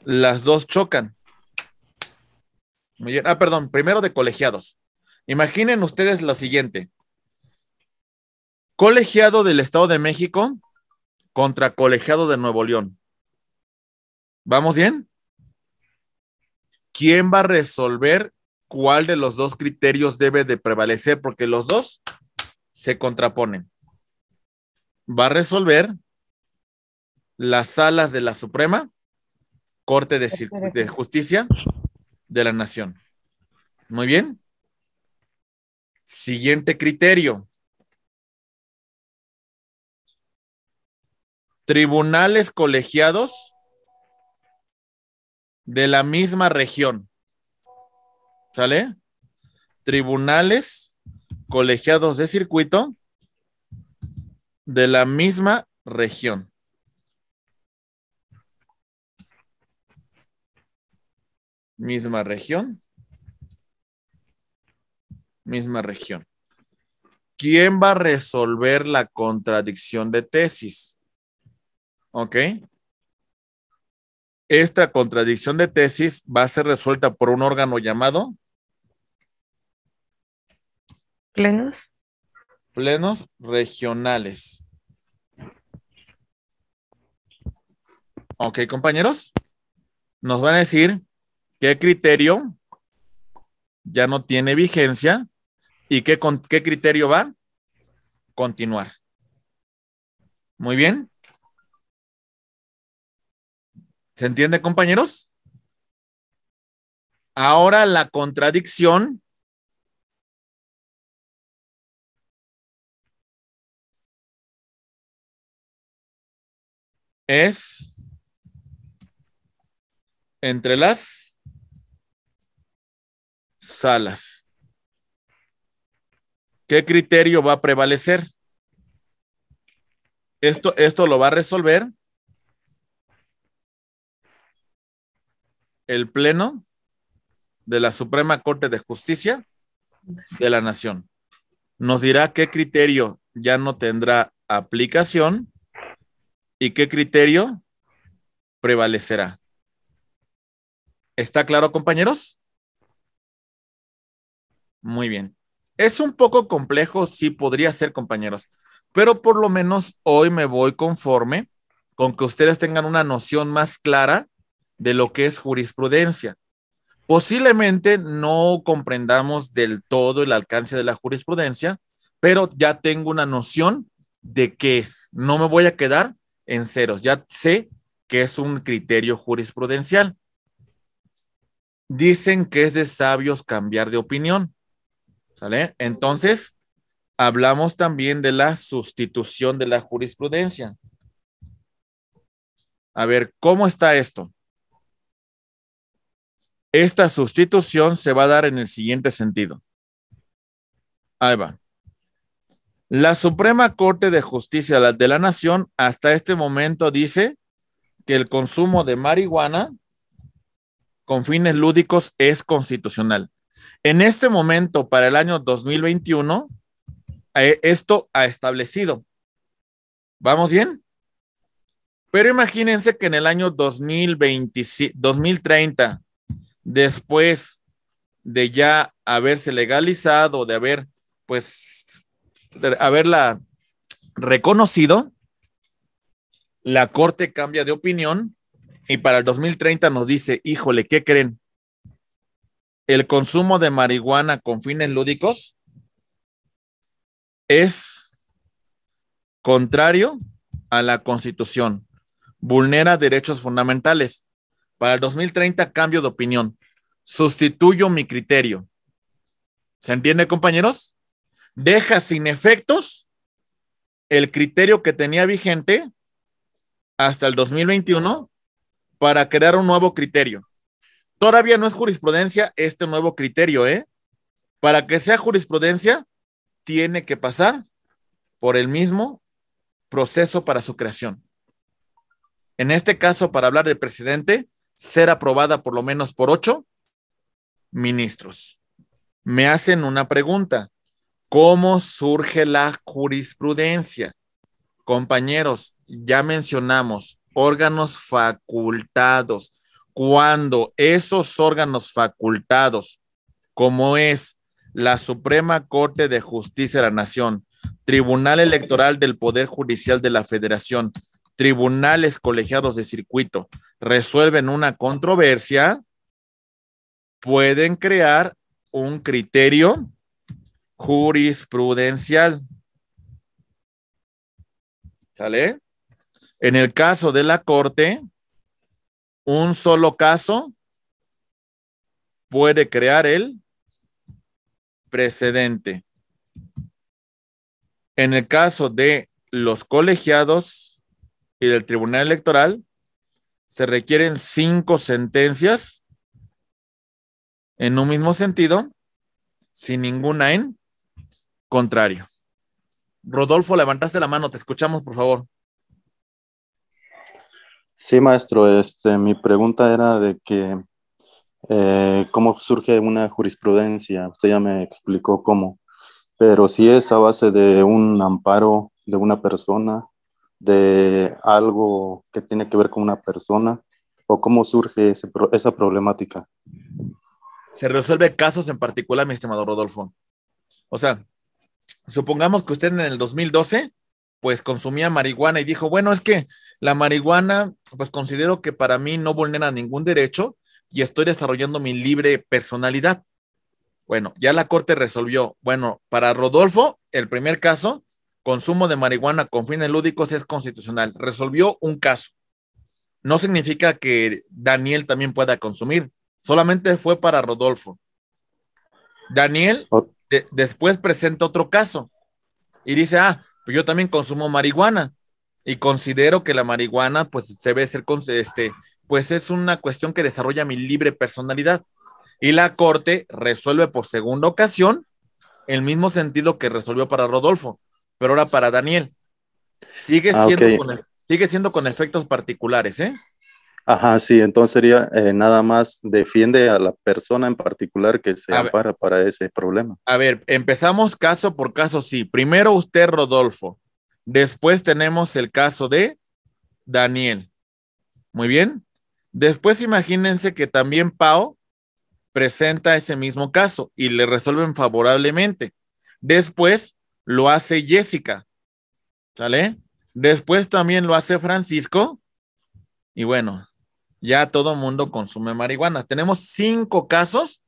Las dos chocan. Ah, perdón, primero de colegiados. Imaginen ustedes lo siguiente. Colegiado del Estado de México contra colegiado de Nuevo León. ¿Vamos bien? ¿Quién va a resolver cuál de los dos criterios debe de prevalecer? Porque los dos se contraponen va a resolver las salas de la Suprema Corte de, Justicia de la Nación. Muy bien. Siguiente criterio. Tribunales colegiados de la misma región. ¿Sale? Tribunales colegiados de circuito de la misma región. Misma región. Misma región. ¿Quién va a resolver la contradicción de tesis? ¿Ok? Esta contradicción de tesis va a ser resuelta por un órgano llamado. Plenos. Plenos regionales. Ok, compañeros, nos van a decir qué criterio ya no tiene vigencia y qué, con, qué criterio va a continuar. Muy bien. ¿Se entiende, compañeros? Ahora la contradicción es entre las salas. ¿Qué criterio va a prevalecer? Esto, esto lo va a resolver el Pleno de la Suprema Corte de Justicia de la Nación. Nos dirá qué criterio ya no tendrá aplicación y qué criterio prevalecerá. ¿Está claro, compañeros? Muy bien. Es un poco complejo, sí podría ser, compañeros, pero por lo menos hoy me voy conforme con que ustedes tengan una noción más clara de lo que es jurisprudencia. Posiblemente no comprendamos del todo el alcance de la jurisprudencia, pero ya tengo una noción de qué es. No me voy a quedar en ceros, ya sé que es un criterio jurisprudencial dicen que es de sabios cambiar de opinión. ¿Sale? Entonces, hablamos también de la sustitución de la jurisprudencia. A ver, ¿cómo está esto? Esta sustitución se va a dar en el siguiente sentido. Ahí va. La Suprema Corte de Justicia de la Nación hasta este momento dice que el consumo de marihuana con fines lúdicos es constitucional. En este momento, para el año 2021, eh, esto ha establecido. ¿Vamos bien? Pero imagínense que en el año 2020, 2030, después de ya haberse legalizado, de haber, pues, haberla reconocido, la Corte cambia de opinión y para el 2030 nos dice, híjole, ¿qué creen? El consumo de marihuana con fines lúdicos es contrario a la constitución, vulnera derechos fundamentales. Para el 2030 cambio de opinión, sustituyo mi criterio. ¿Se entiende, compañeros? Deja sin efectos el criterio que tenía vigente hasta el 2021 para crear un nuevo criterio. Todavía no es jurisprudencia este nuevo criterio, ¿eh? Para que sea jurisprudencia, tiene que pasar por el mismo proceso para su creación. En este caso, para hablar de presidente, ser aprobada por lo menos por ocho ministros. Me hacen una pregunta. ¿Cómo surge la jurisprudencia? Compañeros, ya mencionamos órganos facultados. Cuando esos órganos facultados, como es la Suprema Corte de Justicia de la Nación, Tribunal Electoral del Poder Judicial de la Federación, tribunales colegiados de circuito, resuelven una controversia, pueden crear un criterio jurisprudencial. ¿Sale? En el caso de la Corte, un solo caso puede crear el precedente. En el caso de los colegiados y del Tribunal Electoral, se requieren cinco sentencias en un mismo sentido, sin ninguna en contrario. Rodolfo, levantaste la mano, te escuchamos, por favor. Sí, maestro, este, mi pregunta era de que eh, cómo surge una jurisprudencia. Usted ya me explicó cómo, pero si es a base de un amparo de una persona, de algo que tiene que ver con una persona, o cómo surge esa problemática. Se resuelve casos en particular, mi estimado Rodolfo. O sea, supongamos que usted en el 2012 pues consumía marihuana y dijo, bueno, es que la marihuana, pues considero que para mí no vulnera ningún derecho y estoy desarrollando mi libre personalidad. Bueno, ya la corte resolvió, bueno, para Rodolfo, el primer caso, consumo de marihuana con fines lúdicos es constitucional. Resolvió un caso. No significa que Daniel también pueda consumir, solamente fue para Rodolfo. Daniel después presenta otro caso y dice, ah, pues, yo también consumo marihuana y considero que la marihuana pues se ve ser, este, pues es una cuestión que desarrolla mi libre personalidad. Y la corte resuelve por segunda ocasión el mismo sentido que resolvió para Rodolfo, pero ahora para Daniel. Sigue ah, siendo, sigue siendo con efectos particulares, ¿eh? Ajá, sí, entonces sería eh, nada más defiende a la persona en particular que se a para ese problema. A ver, empezamos caso por caso, sí. Primero usted, Rodolfo. Después tenemos el caso de Daniel. Muy bien. Después imagínense que también Pau presenta ese mismo caso y le resuelven favorablemente. Después lo hace Jessica. ¿Sale? Después también lo hace Francisco. Y bueno, ya todo mundo consume marihuana. Tenemos cinco casos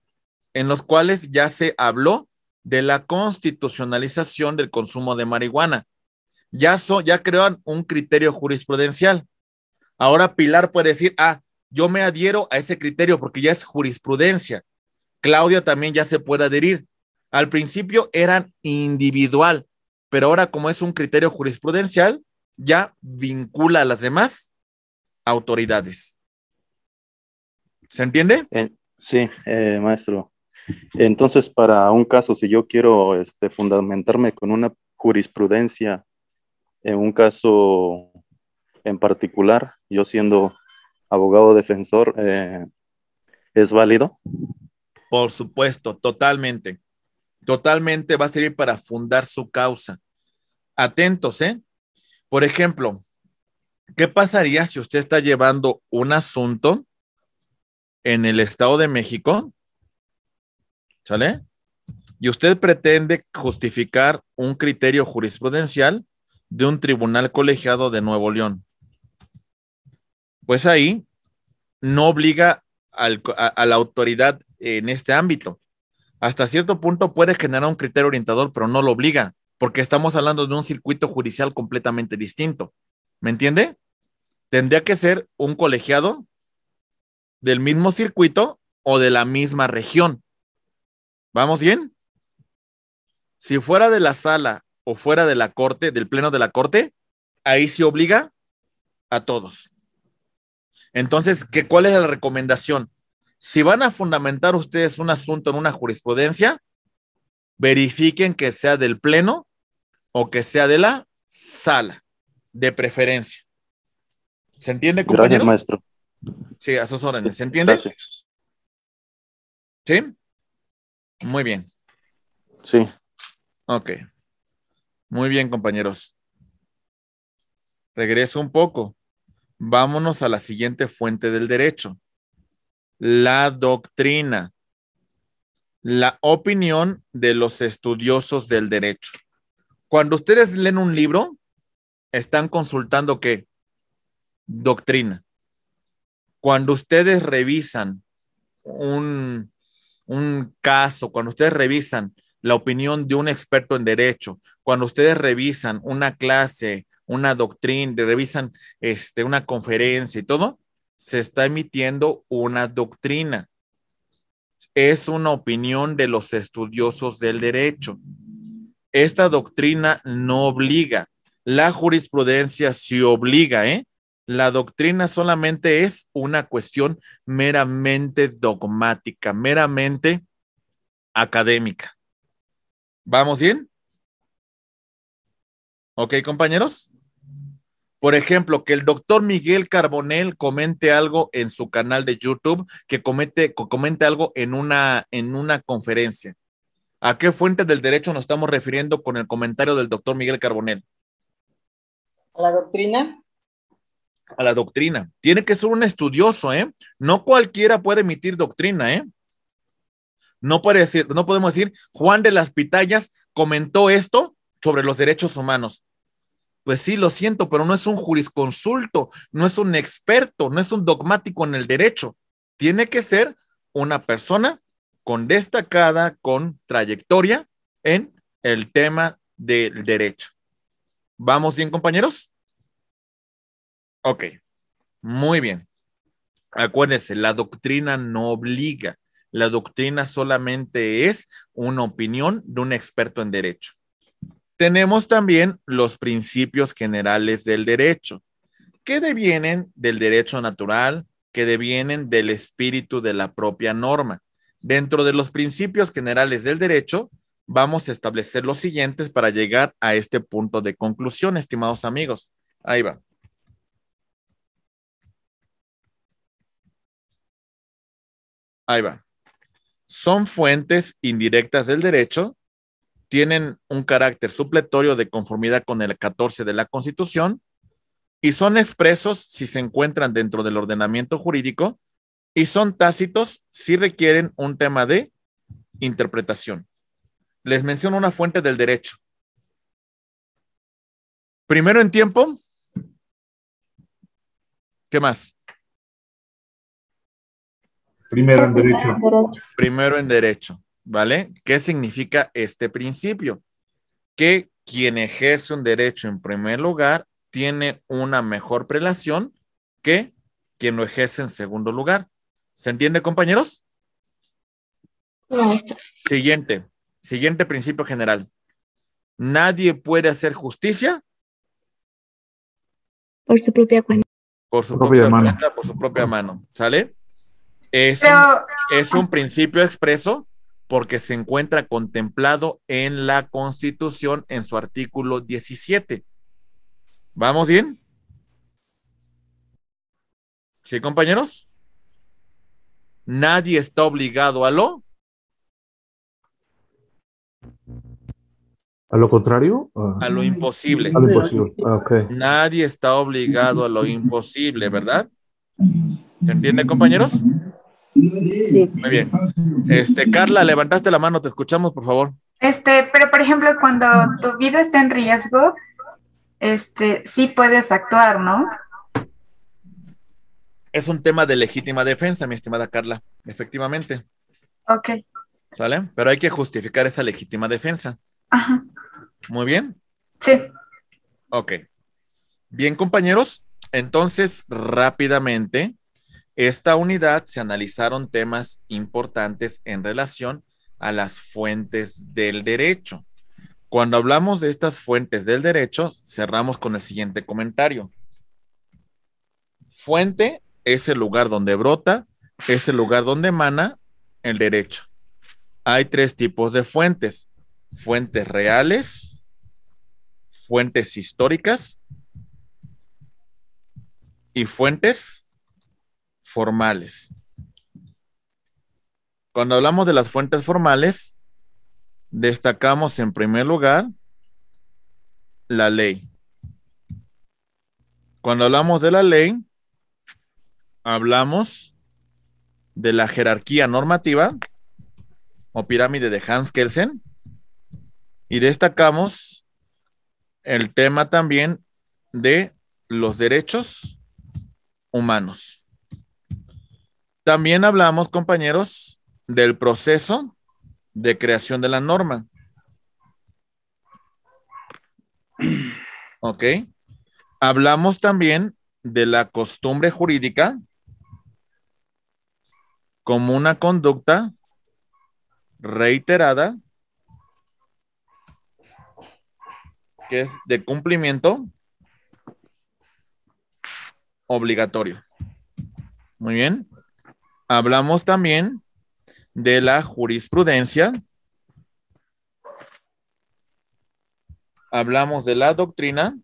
en los cuales ya se habló de la constitucionalización del consumo de marihuana. Ya, ya crean un criterio jurisprudencial. Ahora Pilar puede decir, ah, yo me adhiero a ese criterio porque ya es jurisprudencia. Claudia también ya se puede adherir. Al principio eran individual, pero ahora como es un criterio jurisprudencial, ya vincula a las demás autoridades. ¿Se entiende? sí, eh, maestro. Entonces, para un caso, si yo quiero este, fundamentarme con una jurisprudencia en un caso en particular, yo siendo abogado defensor, eh, ¿es válido? Por supuesto, totalmente. Totalmente va a servir para fundar su causa. Atentos, ¿eh? Por ejemplo, ¿qué pasaría si usted está llevando un asunto en el Estado de México, ¿sale? Y usted pretende justificar un criterio jurisprudencial de un tribunal colegiado de Nuevo León. Pues ahí no obliga a, a, la autoridad en este ámbito. Hasta cierto punto puede generar un criterio orientador, pero no lo obliga, porque estamos hablando de un circuito judicial completamente distinto. ¿Me entiende? Tendría que ser un colegiado del mismo circuito o de la misma región. ¿Vamos bien? Si fuera de la sala o fuera de la corte, del pleno de la corte, ahí se obliga a todos. Entonces, ¿qué, ¿cuál es la recomendación? Si van a fundamentar ustedes un asunto en una jurisprudencia, verifiquen que sea del pleno o que sea de la sala, de preferencia. ¿Se entiende, compañeros? maestro. Sí, a sus órdenes, ¿se entiende? ¿Sí? Muy bien. Sí. Ok. Muy bien, compañeros. Regreso un poco. Vámonos a la siguiente fuente del derecho. La doctrina. La opinión de los estudiosos del derecho. Cuando ustedes leen un libro, están consultando qué? Doctrina cuando ustedes revisan un, caso, cuando ustedes revisan la opinión de un experto en derecho, cuando ustedes revisan una clase, una doctrina, revisan este, una conferencia y todo, se está emitiendo una doctrina. Es una opinión de los estudiosos del derecho. Esta doctrina no obliga. La jurisprudencia sí obliga, ¿eh? La doctrina solamente es una cuestión meramente dogmática, meramente académica. ¿Vamos bien? ¿Ok, compañeros? Por ejemplo, que el doctor Miguel Carbonell comente algo en su canal de YouTube, que comente algo en una, en una conferencia. ¿A qué fuente del derecho nos estamos refiriendo con el comentario del doctor Miguel Carbonell? A la doctrina a la doctrina. Tiene que ser un estudioso, ¿eh? No cualquiera puede emitir doctrina, ¿eh? No, puede decir, no podemos decir, Juan de las Pitayas comentó esto sobre los derechos humanos. Pues sí, lo siento, pero no es un jurisconsulto, no es un experto, no es un dogmático en el derecho. Tiene que ser una persona con destacada, con trayectoria en el tema del derecho. ¿Vamos bien, compañeros? Ok, muy bien. Acuérdense, la doctrina no obliga. La doctrina solamente es una opinión de un experto en derecho. Tenemos también los principios generales del derecho, que devienen del derecho natural, que devienen del espíritu de la propia norma. Dentro de los principios generales del derecho, vamos a establecer los siguientes para llegar a este punto de conclusión, estimados amigos. Ahí va. Ahí va. Son fuentes indirectas del derecho, tienen un carácter supletorio de conformidad con el 14 de la Constitución y son expresos si se encuentran dentro del ordenamiento jurídico y son tácitos si requieren un tema de interpretación. Les menciono una fuente del derecho. Primero en tiempo. ¿Qué más? Primero en derecho. Primero en derecho, ¿vale? ¿Qué significa este principio? Que quien ejerce un derecho en primer lugar tiene una mejor prelación que quien lo ejerce en segundo lugar. ¿Se entiende, compañeros? Siguiente, siguiente principio general. Nadie puede hacer justicia por su propia cuenta. Por su propia, mano. Cuenta, por su propia mano. ¿Sale? Es, es un principio expreso porque se encuentra contemplado en la Constitución en su artículo 17. ¿Vamos bien? ¿Sí, compañeros? Nadie está obligado a lo. ¿A lo contrario? Ah. a lo imposible. A lo imposible. Ah, Nadie está obligado a lo imposible, ¿verdad? ¿Se entiende, compañeros? Muy bien. Este, Carla, levantaste la mano, te escuchamos, por favor. Este, pero por ejemplo, cuando tu vida está en riesgo, este, sí puedes actuar, ¿no? Es un tema de legítima defensa, mi estimada Carla, efectivamente. Ok. ¿Sale? Pero hay que justificar esa legítima defensa. Ajá. Muy bien. Sí. Ok. Bien, compañeros. Entonces, rápidamente, esta unidad se analizaron temas importantes en relación a las fuentes del derecho. Cuando hablamos de estas fuentes del derecho, cerramos con el siguiente comentario. Fuente es el lugar donde brota, es el lugar donde emana el derecho. Hay tres tipos de fuentes. Fuentes reales, fuentes históricas y fuentes formales. Cuando hablamos de las fuentes formales, destacamos en primer lugar la ley. Cuando hablamos de la ley, hablamos de la jerarquía normativa o pirámide de Hans Kelsen y destacamos el tema también de los derechos humanos. También hablamos, compañeros, del proceso de creación de la norma. ¿Ok? Hablamos también de la costumbre jurídica como una conducta reiterada que es de cumplimiento obligatorio. Muy bien hablamos también de la jurisprudencia, hablamos de la doctrina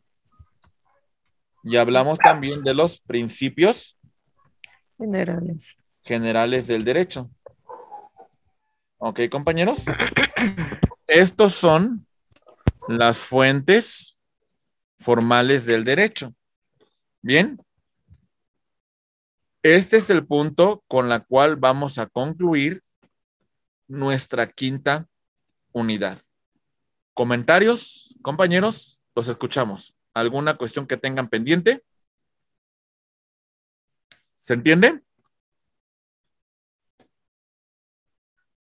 y hablamos también de los principios generales, generales del derecho. ¿Ok, compañeros? Estos son las fuentes formales del derecho. Bien, este es el punto con la cual vamos a concluir nuestra quinta unidad. ¿Comentarios, compañeros? Los escuchamos. ¿Alguna cuestión que tengan pendiente? ¿Se entiende?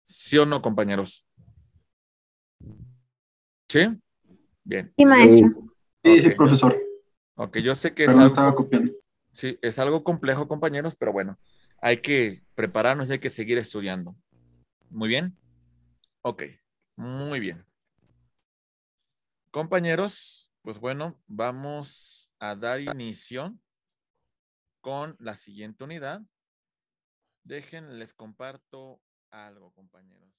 ¿Sí o no, compañeros? ¿Sí? Bien. Sí, maestro. Sí, sí profesor. Ok, yo sé que estaba copiando. Sí, es algo complejo, compañeros, pero bueno, hay que prepararnos y hay que seguir estudiando. Muy bien. Ok, muy bien. Compañeros, pues bueno, vamos a dar inicio con la siguiente unidad. Dejen, les comparto algo, compañeros.